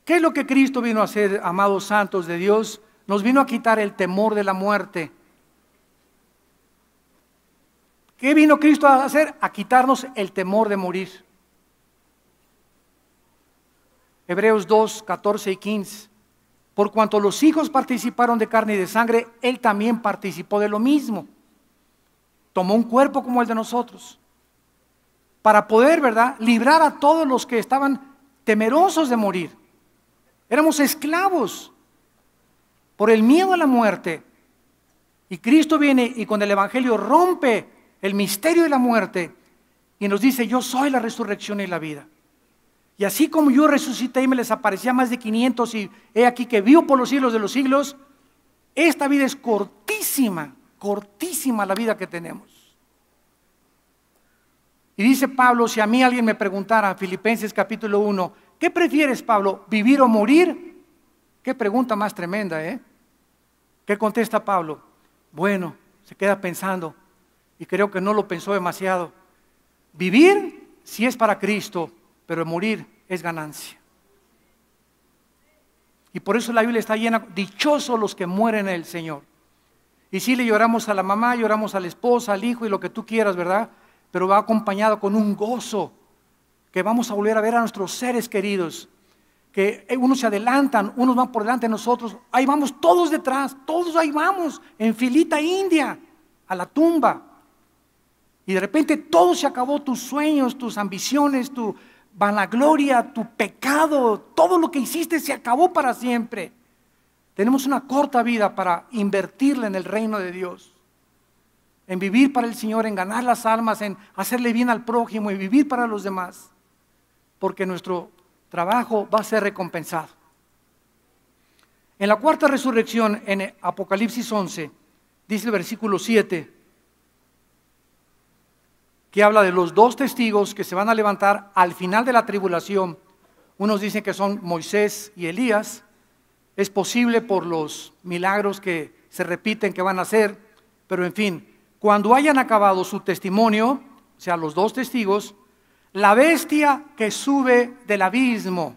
¿Qué es lo que Cristo vino a hacer, amados santos de Dios? Nos vino a quitar el temor de la muerte. ¿Qué vino Cristo a hacer? A quitarnos el temor de morir. Hebreos 2, 14 y 15. Por cuanto los hijos participaron de carne y de sangre, Él también participó de lo mismo. Tomó un cuerpo como el de nosotros. Para poder, ¿verdad?, librar a todos los que estaban temerosos de morir. Éramos esclavos por el miedo a la muerte. Y Cristo viene y con el Evangelio rompe el misterio de la muerte y nos dice, yo soy la resurrección y la vida. Y así como yo resucité y me les aparecía más de 500 y he aquí que vivo por los siglos de los siglos, esta vida es cortísima, cortísima la vida que tenemos. Y dice Pablo, si a mí alguien me preguntara, Filipenses capítulo 1, ¿Qué prefieres, Pablo? ¿Vivir o morir? Qué pregunta más tremenda, ¿eh? ¿Qué contesta Pablo? Bueno, se queda pensando y creo que no lo pensó demasiado. Vivir si es para Cristo, pero morir es ganancia. Y por eso la Biblia está llena, dichosos los que mueren en el Señor. Y sí le lloramos a la mamá, lloramos a la esposa, al hijo y lo que tú quieras, ¿verdad? Pero va acompañado con un gozo que vamos a volver a ver a nuestros seres queridos, que eh, unos se adelantan, unos van por delante de nosotros, ahí vamos todos detrás, todos ahí vamos, en filita india, a la tumba. Y de repente todo se acabó, tus sueños, tus ambiciones, tu vanagloria, tu pecado, todo lo que hiciste se acabó para siempre. Tenemos una corta vida para invertirla en el reino de Dios, en vivir para el Señor, en ganar las almas, en hacerle bien al prójimo y vivir para los demás porque nuestro trabajo va a ser recompensado. En la cuarta resurrección, en Apocalipsis 11, dice el versículo 7, que habla de los dos testigos que se van a levantar al final de la tribulación. Unos dicen que son Moisés y Elías. Es posible por los milagros que se repiten que van a hacer, pero en fin, cuando hayan acabado su testimonio, o sea, los dos testigos, la bestia que sube del abismo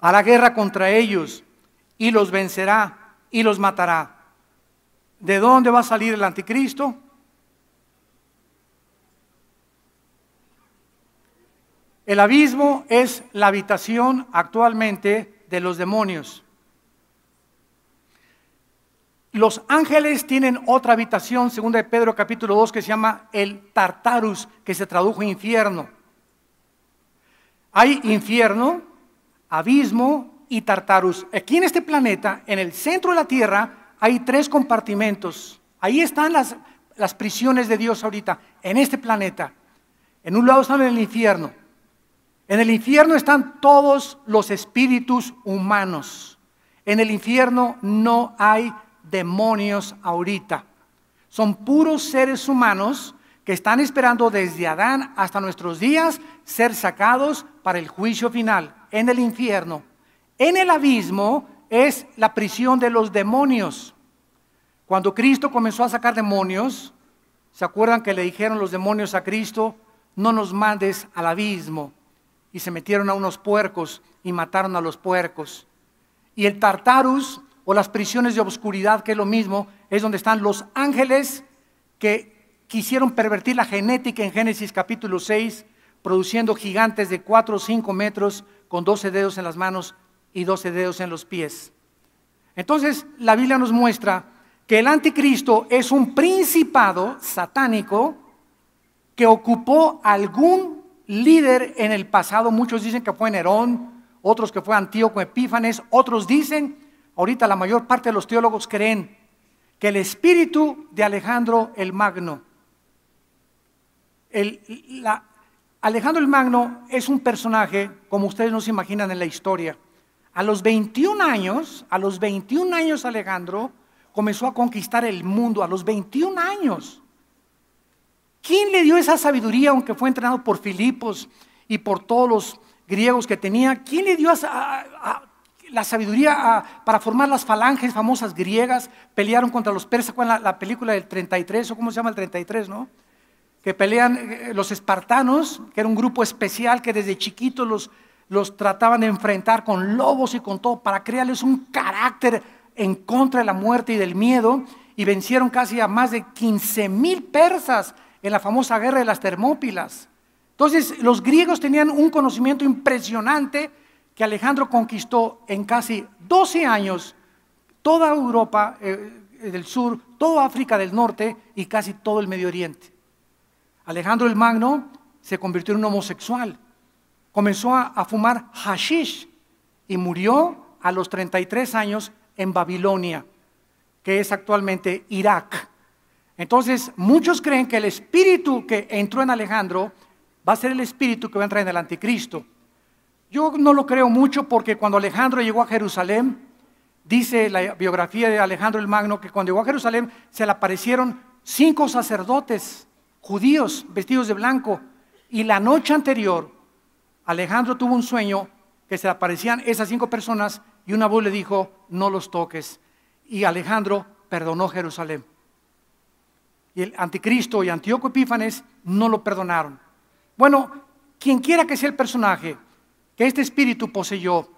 hará guerra contra ellos y los vencerá y los matará. ¿De dónde va a salir el anticristo? El abismo es la habitación actualmente de los demonios. Los ángeles tienen otra habitación, según de Pedro capítulo 2, que se llama el Tartarus, que se tradujo infierno. Hay infierno, abismo y Tartarus. Aquí en este planeta, en el centro de la Tierra, hay tres compartimentos. Ahí están las, prisiones de Dios ahorita, en este planeta. En un lado están el infierno. En el infierno están todos los espíritus humanos. En el infierno no hay demonios ahorita. Son puros seres humanos que están esperando desde Adán hasta nuestros días ser sacados para el juicio final, en el infierno. En el abismo es la prisión de los demonios. Cuando Cristo comenzó a sacar demonios, ¿se acuerdan que le dijeron los demonios a Cristo, no nos mandes al abismo? Y se metieron a unos puercos y mataron a los puercos. Y el Tartarus o las prisiones de obscuridad, que es lo mismo, es donde están los ángeles que quisieron pervertir la genética en Génesis capítulo 6, produciendo gigantes de 4 o 5 metros con 12 dedos en las manos y 12 dedos en los pies. Entonces la Biblia nos muestra que el anticristo es un principado satánico que ocupó algún líder en el pasado. Muchos dicen que fue Nerón, otros que fue Antíoco Epífanes, otros dicen, ahorita la mayor parte de los teólogos creen, que el espíritu de Alejandro el Magno Alejandro el Magno es un personaje, como ustedes no se imaginan en la historia. A los 21 años, a los 21 años Alejandro comenzó a conquistar el mundo, a los 21 años. ¿Quién le dio esa sabiduría, aunque fue entrenado por Filipos y por todos los griegos que tenía? ¿Quién le dio la sabiduría para formar las falanges famosas griegas? Pelearon contra los persas, con la, la película del 33, o cómo se llama el 33, ¿no? que pelean eh, los espartanos, que era un grupo especial que desde chiquitos los, los trataban de enfrentar con lobos y con todo para crearles un carácter en contra de la muerte y del miedo, y vencieron casi a más de 15 mil persas en la famosa guerra de las Termópilas. Entonces, los griegos tenían un conocimiento impresionante que Alejandro conquistó en casi 12 años toda Europa eh, del sur, toda África del norte y casi todo el Medio Oriente. Alejandro el Magno se convirtió en un homosexual, comenzó a, fumar hashish y murió a los 33 años en Babilonia, que es actualmente Irak. Entonces, muchos creen que el espíritu que entró en Alejandro va a ser el espíritu que va a entrar en el anticristo. Yo no lo creo mucho porque cuando Alejandro llegó a Jerusalén, dice la biografía de Alejandro el Magno que cuando llegó a Jerusalén se le aparecieron cinco sacerdotes judíos vestidos de blanco. Y la noche anterior, Alejandro tuvo un sueño que se aparecían esas cinco personas y una voz le dijo, no los toques. Y Alejandro perdonó Jerusalén. Y el anticristo y Antíoco Epífanes no lo perdonaron. Bueno, quien quiera que sea el personaje que este espíritu poseyó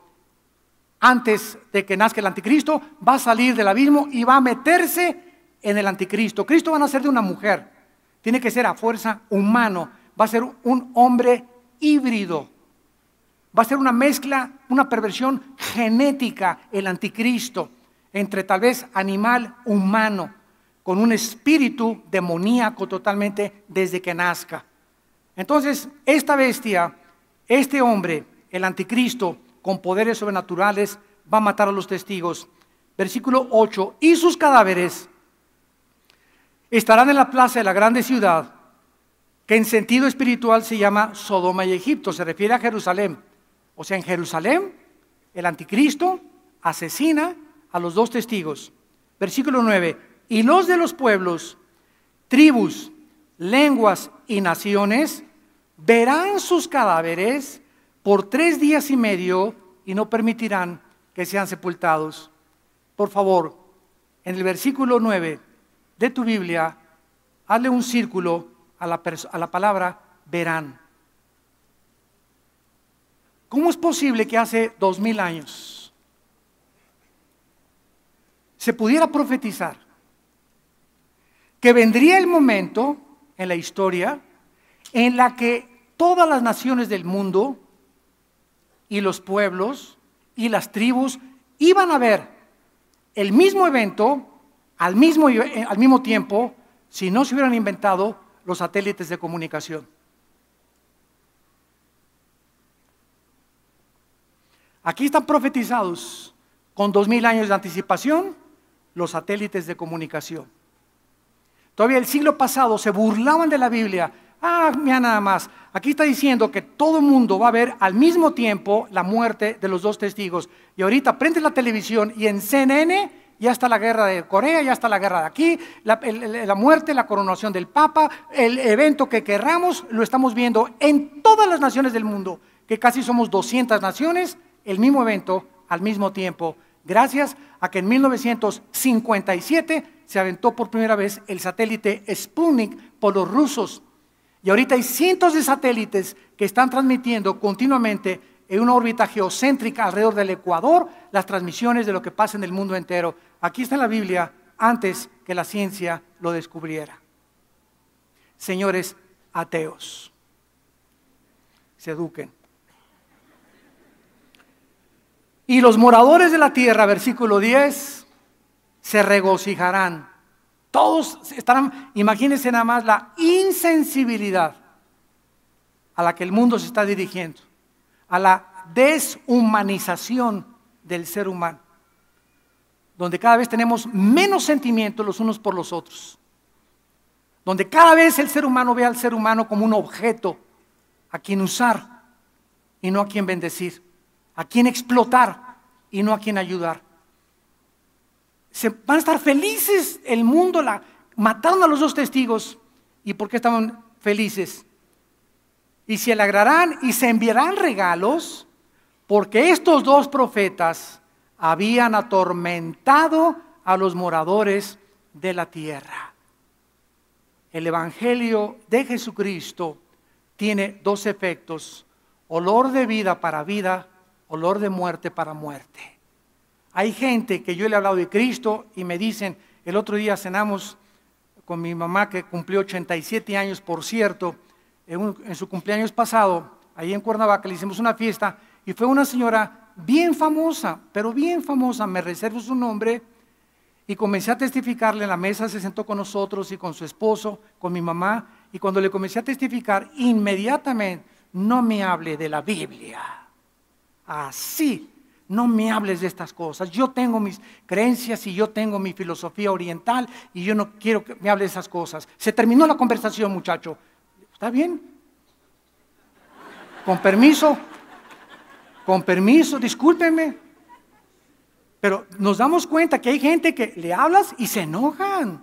antes de que nazca el anticristo, va a salir del abismo y va a meterse en el anticristo. Cristo va a nacer de una mujer tiene que ser a fuerza humano, va a ser un hombre híbrido, va a ser una mezcla, una perversión genética, el anticristo, entre tal vez animal humano, con un espíritu demoníaco totalmente desde que nazca. Entonces, esta bestia, este hombre, el anticristo, con poderes sobrenaturales, va a matar a los testigos. Versículo 8, y sus cadáveres estarán en la plaza de la grande ciudad, que en sentido espiritual se llama Sodoma y Egipto, se refiere a Jerusalén. O sea, en Jerusalén el anticristo asesina a los dos testigos. Versículo 9, y los de los pueblos, tribus, lenguas y naciones verán sus cadáveres por tres días y medio y no permitirán que sean sepultados. Por favor, en el versículo 9, de tu Biblia, hazle un círculo a la, a la palabra verán. ¿Cómo es posible que hace dos mil años se pudiera profetizar que vendría el momento en la historia en la que todas las naciones del mundo y los pueblos y las tribus iban a ver el mismo evento eh, al mismo, tiempo, si no se hubieran inventado los satélites de comunicación. Aquí están profetizados con dos mil años de anticipación los satélites de comunicación. Todavía el siglo pasado se burlaban de la Biblia. Ah, mira nada más. Aquí está diciendo que todo el mundo va a ver al mismo tiempo la muerte de los dos testigos. Y ahorita prende la televisión y en CNN ya está la guerra de Corea, ya está la guerra de aquí, la, muerte, la coronación del Papa, el evento que querramos, lo estamos viendo en todas las naciones del mundo, que casi somos 200 naciones, el mismo evento al mismo tiempo, gracias a que en 1957 se aventó por primera vez el satélite Sputnik por los rusos. Y ahorita hay cientos de satélites que están transmitiendo continuamente en una órbita geocéntrica alrededor del Ecuador las transmisiones de lo que pasa en el mundo entero. Aquí está en la Biblia antes que la ciencia lo descubriera. Señores ateos, se eduquen. Y los moradores de la tierra, versículo 10, se regocijarán. Todos estarán, imagínense nada más la insensibilidad a la que el mundo se está dirigiendo a la deshumanización del ser humano, donde cada vez tenemos menos sentimientos los unos por los otros, donde cada vez el ser humano ve al ser humano como un objeto a quien usar y no a quien bendecir, a quien explotar y no a quien ayudar. Se, van a estar felices el mundo, la, mataron a los dos testigos. ¿Y por qué estaban felices? y se alegrarán y se enviarán regalos, porque estos dos profetas habían atormentado a los moradores de la tierra. El Evangelio de Jesucristo tiene dos efectos, olor de vida para vida, olor de muerte para muerte. Hay gente que yo le he hablado de Cristo y me dicen, el otro día cenamos con mi mamá que cumplió 87 años, por cierto, en, su cumpleaños pasado, ahí en Cuernavaca, le hicimos una fiesta y fue una señora bien famosa, pero bien famosa, me reservo su nombre, y comencé a testificarle en la mesa, se sentó con nosotros y con su esposo, con mi mamá, y cuando le comencé a testificar, inmediatamente, no me hable de la Biblia. Así, no me hables de estas cosas. Yo tengo mis creencias y yo tengo mi filosofía oriental y yo no quiero que me hable de esas cosas. Se terminó la conversación, muchacho. ¿Está bien? Con permiso, con permiso, discúlpenme. Pero nos damos cuenta que hay gente que le hablas y se enojan,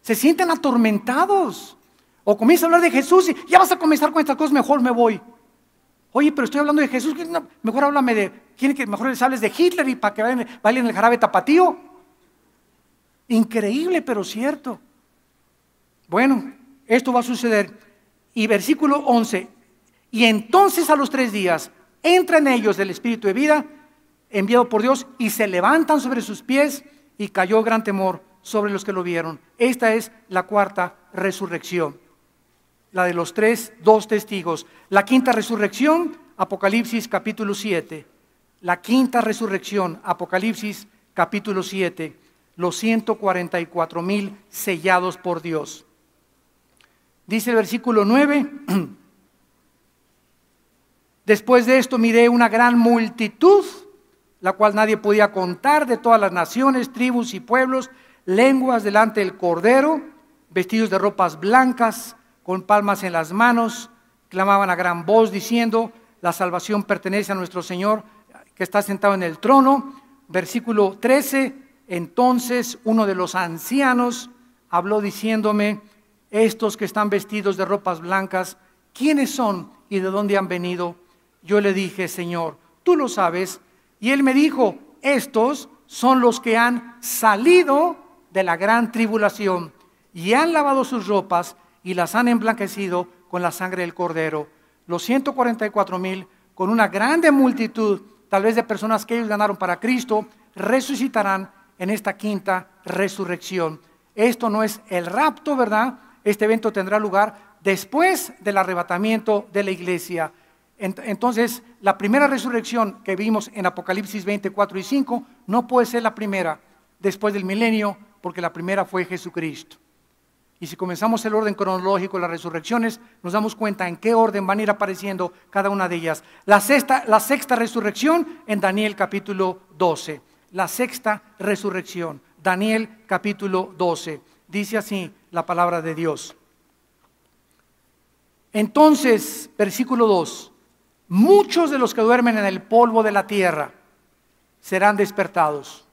se sienten atormentados. O comienza a hablar de Jesús y ya vas a comenzar con estas cosas, mejor me voy. Oye, pero estoy hablando de Jesús, mejor háblame de, quién que mejor les hables de Hitler y para que vayan bailen el jarabe tapatío. Increíble, pero cierto. Bueno, esto va a suceder y versículo 11, y entonces a los tres días entran ellos el espíritu de vida enviado por Dios y se levantan sobre sus pies y cayó gran temor sobre los que lo vieron. Esta es la cuarta resurrección, la de los tres, dos testigos. La quinta resurrección, Apocalipsis capítulo 7. La quinta resurrección, Apocalipsis capítulo 7, los 144 mil sellados por Dios. Dice el versículo 9, después de esto miré una gran multitud, la cual nadie podía contar, de todas las naciones, tribus y pueblos, lenguas delante del Cordero, vestidos de ropas blancas, con palmas en las manos, clamaban a gran voz diciendo, la salvación pertenece a nuestro Señor que está sentado en el trono. Versículo 13, entonces uno de los ancianos habló diciéndome, estos que están vestidos de ropas blancas, ¿quiénes son y de dónde han venido? Yo le dije, Señor, tú lo sabes. Y él me dijo, estos son los que han salido de la gran tribulación y han lavado sus ropas y las han emblanquecido con la sangre del cordero. Los 144 mil, con una grande multitud, tal vez de personas que ellos ganaron para Cristo, resucitarán en esta quinta resurrección. Esto no es el rapto, ¿verdad? este evento tendrá lugar después del arrebatamiento de la iglesia. Entonces, la primera resurrección que vimos en Apocalipsis 24 y 5 no puede ser la primera después del milenio, porque la primera fue Jesucristo. Y si comenzamos el orden cronológico de las resurrecciones, nos damos cuenta en qué orden van a ir apareciendo cada una de ellas. La sexta, la sexta resurrección en Daniel capítulo 12. La sexta resurrección, Daniel capítulo 12. Dice así, la palabra de Dios. Entonces, versículo 2, muchos de los que duermen en el polvo de la tierra serán despertados,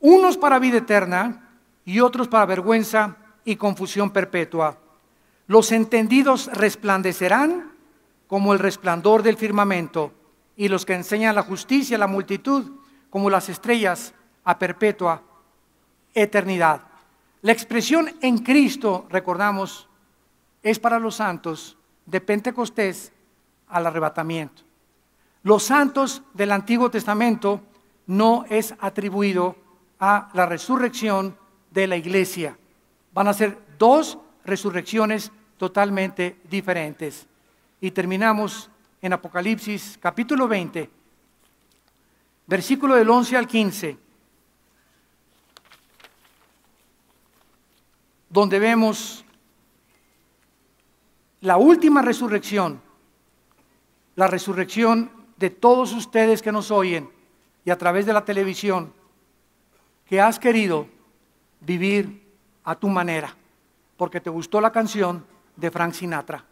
unos para vida eterna y otros para vergüenza y confusión perpetua. Los entendidos resplandecerán como el resplandor del firmamento, y los que enseñan la justicia a la multitud como las estrellas a perpetua eternidad. La expresión en Cristo, recordamos, es para los santos de Pentecostés al arrebatamiento. Los santos del Antiguo Testamento no es atribuido a la resurrección de la iglesia. Van a ser dos resurrecciones totalmente diferentes. Y terminamos en Apocalipsis capítulo 20, versículo del 11 al 15. donde vemos la última resurrección, la resurrección de todos ustedes que nos oyen y a través de la televisión, que has querido vivir a tu manera, porque te gustó la canción de Frank Sinatra.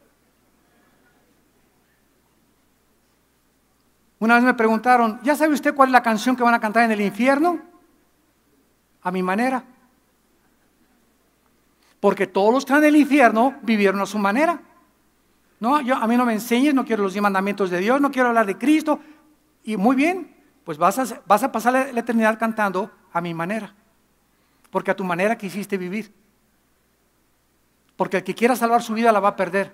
Una vez me preguntaron, ¿ya sabe usted cuál es la canción que van a cantar en el infierno? A mi manera. Porque todos los que están en el infierno vivieron a su manera. No, yo, a mí no me enseñes, no quiero los mandamientos de Dios, no quiero hablar de Cristo. Y muy bien, pues vas a, pasar la eternidad cantando a mi manera. Porque a tu manera quisiste vivir. Porque el que quiera salvar su vida la va a perder.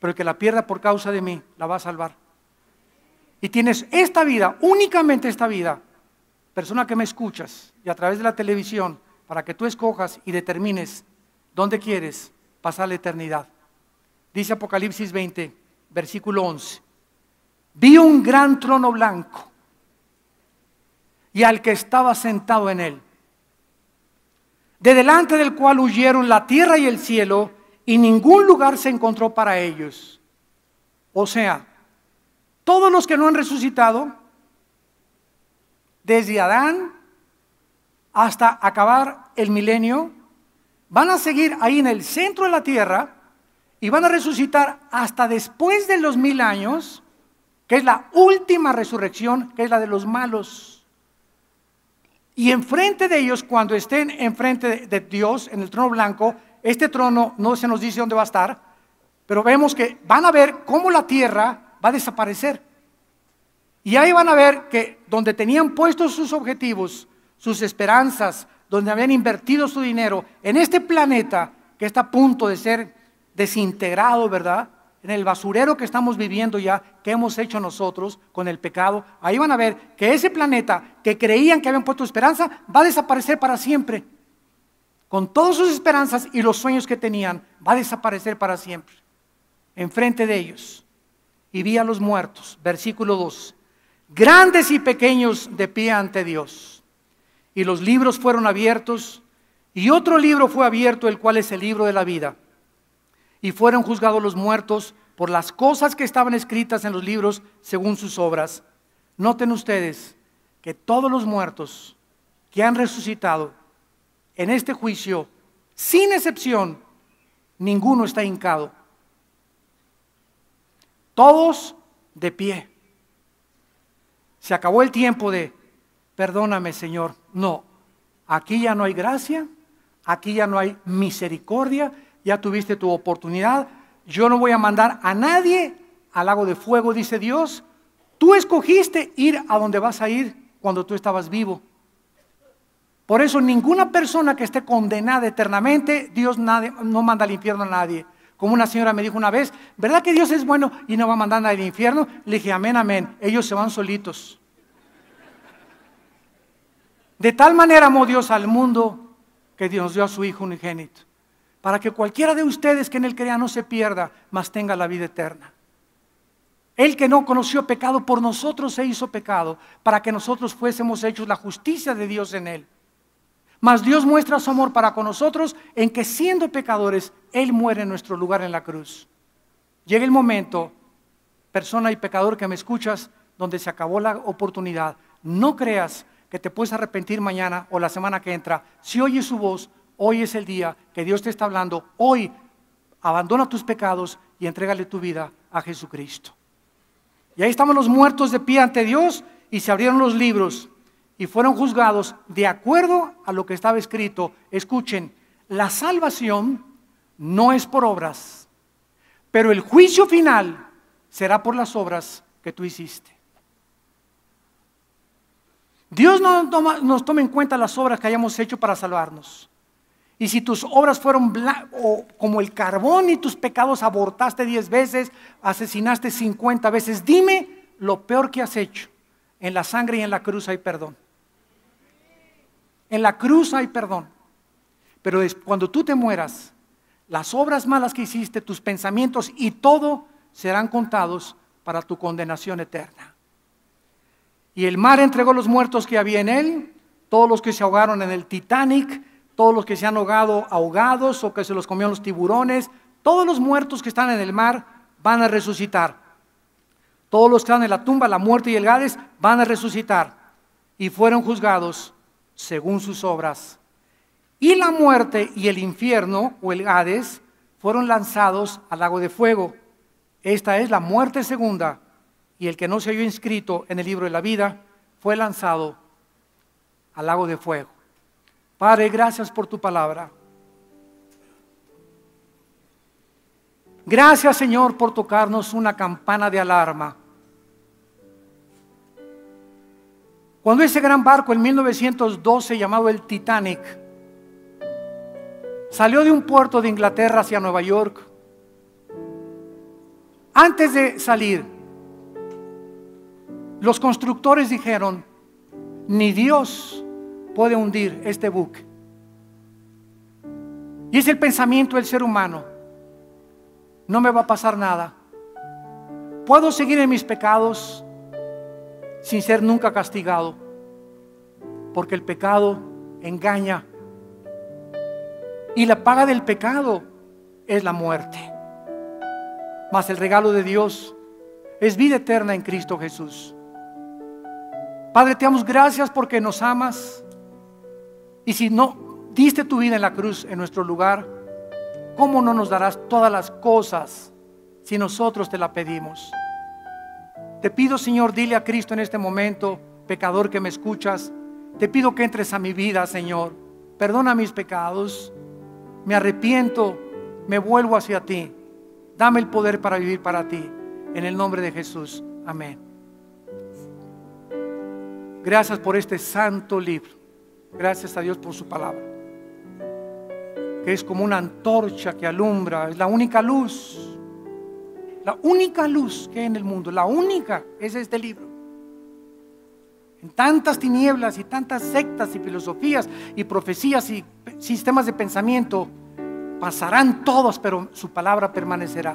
Pero el que la pierda por causa de mí la va a salvar. Y tienes esta vida, únicamente esta vida, persona que me escuchas y a través de la televisión, para que tú escojas y determines ¿Dónde quieres pasar la eternidad? Dice Apocalipsis 20, versículo 11. Vi un gran trono blanco y al que estaba sentado en él, de delante del cual huyeron la tierra y el cielo, y ningún lugar se encontró para ellos. O sea, todos los que no han resucitado, desde Adán hasta acabar el milenio, van a seguir ahí en el centro de la tierra y van a resucitar hasta después de los mil años, que es la última resurrección, que es la de los malos. Y enfrente de ellos, cuando estén enfrente de Dios en el trono blanco, este trono no se nos dice dónde va a estar, pero vemos que van a ver cómo la tierra va a desaparecer. Y ahí van a ver que donde tenían puestos sus objetivos, sus esperanzas, donde habían invertido su dinero en este planeta que está a punto de ser desintegrado, ¿verdad? En el basurero que estamos viviendo ya, que hemos hecho nosotros con el pecado. Ahí van a ver que ese planeta que creían que habían puesto esperanza va a desaparecer para siempre. Con todas sus esperanzas y los sueños que tenían, va a desaparecer para siempre. Enfrente de ellos. Y vi a los muertos, versículo 2. Grandes y pequeños de pie ante Dios y los libros fueron abiertos, y otro libro fue abierto, el cual es el libro de la vida. Y fueron juzgados los muertos por las cosas que estaban escritas en los libros según sus obras. Noten ustedes que todos los muertos que han resucitado en este juicio, sin excepción, ninguno está hincado. Todos de pie. Se acabó el tiempo de perdóname Señor. No, aquí ya no hay gracia, aquí ya no hay misericordia, ya tuviste tu oportunidad, yo no voy a mandar a nadie al lago de fuego, dice Dios. Tú escogiste ir a donde vas a ir cuando tú estabas vivo. Por eso ninguna persona que esté condenada eternamente, Dios no manda al infierno a nadie. Como una señora me dijo una vez, ¿verdad que Dios es bueno y no va a mandar a nadie al infierno? Le dije, amén, amén. Ellos se van solitos. De tal manera amó Dios al mundo que Dios dio a su Hijo unigénito, para que cualquiera de ustedes que en Él crea no se pierda, mas tenga la vida eterna. Él que no conoció pecado, por nosotros se hizo pecado, para que nosotros fuésemos hechos la justicia de Dios en Él. Mas Dios muestra su amor para con nosotros en que siendo pecadores, Él muere en nuestro lugar en la cruz. Llega el momento, persona y pecador que me escuchas, donde se acabó la oportunidad. No creas que te puedes arrepentir mañana o la semana que entra. Si oyes su voz, hoy es el día que Dios te está hablando. Hoy abandona tus pecados y entrégale tu vida a Jesucristo. Y ahí estamos los muertos de pie ante Dios y se abrieron los libros y fueron juzgados de acuerdo a lo que estaba escrito. Escuchen, la salvación no es por obras, pero el juicio final será por las obras que tú hiciste. Dios no nos toma en cuenta las obras que hayamos hecho para salvarnos. Y si tus obras fueron como el carbón y tus pecados abortaste diez veces, asesinaste cincuenta veces, dime lo peor que has hecho. En la sangre y en la cruz hay perdón. En la cruz hay perdón. Pero cuando tú te mueras, las obras malas que hiciste, tus pensamientos y todo serán contados para tu condenación eterna. Y el mar entregó los muertos que había en él, todos los que se ahogaron en el Titanic, todos los que se han ahogado ahogados o que se los comieron los tiburones, todos los muertos que están en el mar van a resucitar. Todos los que están en la tumba, la muerte y el Hades van a resucitar. Y fueron juzgados según sus obras. Y la muerte y el infierno o el Hades fueron lanzados al lago de fuego. Esta es la muerte segunda y el que no se halló inscrito en el libro de la vida fue lanzado al lago de fuego. Padre, gracias por tu palabra. Gracias Señor por tocarnos una campana de alarma. Cuando ese gran barco en 1912 llamado el Titanic salió de un puerto de Inglaterra hacia Nueva York, antes de salir, los constructores dijeron, ni Dios puede hundir este buque. Y es el pensamiento del ser humano. No me va a pasar nada. Puedo seguir en mis pecados sin ser nunca castigado. Porque el pecado engaña. Y la paga del pecado es la muerte. Mas el regalo de Dios es vida eterna en Cristo Jesús. Padre, te damos gracias porque nos amas. Y si no diste tu vida en la cruz en nuestro lugar, ¿cómo no nos darás todas las cosas si nosotros te la pedimos? Te pido, Señor, dile a Cristo en este momento, pecador que me escuchas, te pido que entres a mi vida, Señor. Perdona mis pecados. Me arrepiento. Me vuelvo hacia ti. Dame el poder para vivir para ti. En el nombre de Jesús. Amén. Gracias por este santo libro. Gracias a Dios por su palabra. Que es como una antorcha que alumbra. Es la única luz. La única luz que hay en el mundo. La única es este libro. En tantas tinieblas y tantas sectas y filosofías y profecías y sistemas de pensamiento. Pasarán todos, pero su palabra permanecerá.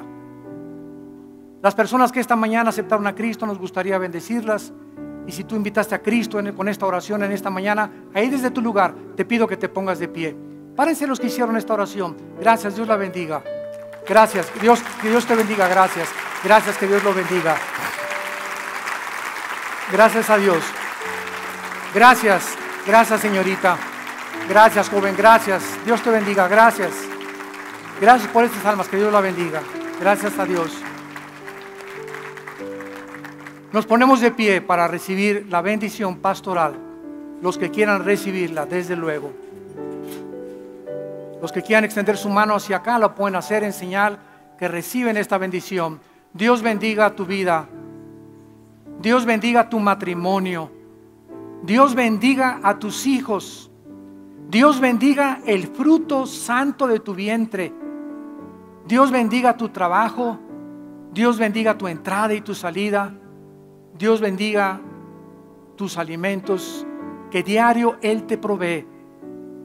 Las personas que esta mañana aceptaron a Cristo, nos gustaría bendecirlas y si tú invitaste a Cristo con esta oración en esta mañana, ahí desde tu lugar te pido que te pongas de pie. Párense los que hicieron esta oración. Gracias, Dios la bendiga. Gracias, Dios, que Dios te bendiga, gracias. Gracias, que Dios lo bendiga. Gracias a Dios. Gracias, gracias señorita. Gracias, joven, gracias. Dios te bendiga, gracias. Gracias por estas almas, que Dios la bendiga. Gracias a Dios. Nos ponemos de pie para recibir la bendición pastoral, los que quieran recibirla, desde luego. Los que quieran extender su mano hacia acá lo pueden hacer en señal que reciben esta bendición. Dios bendiga tu vida. Dios bendiga tu matrimonio. Dios bendiga a tus hijos. Dios bendiga el fruto santo de tu vientre. Dios bendiga tu trabajo. Dios bendiga tu entrada y tu salida. Dios bendiga tus alimentos que diario Él te provee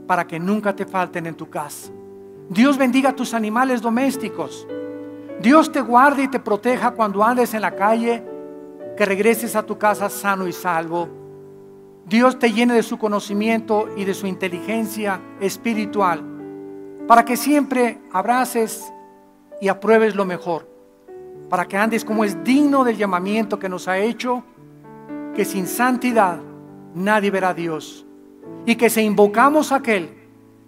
para que nunca te falten en tu casa. Dios bendiga tus animales domésticos. Dios te guarde y te proteja cuando andes en la calle, que regreses a tu casa sano y salvo. Dios te llene de su conocimiento y de su inteligencia espiritual, para que siempre abraces y apruebes lo mejor para que andes como es digno del llamamiento que nos ha hecho, que sin santidad nadie verá a Dios. Y que se invocamos a aquel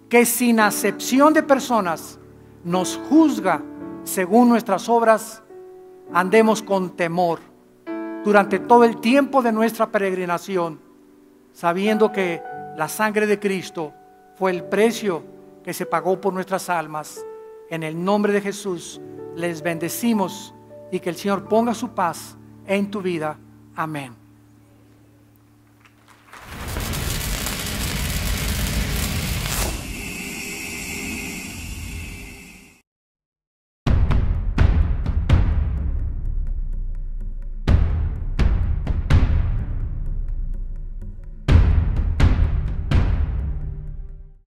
que sin acepción de personas nos juzga según nuestras obras, andemos con temor durante todo el tiempo de nuestra peregrinación, sabiendo que la sangre de Cristo fue el precio que se pagó por nuestras almas. En el nombre de Jesús les bendecimos y que el Señor ponga su paz en tu vida. Amén.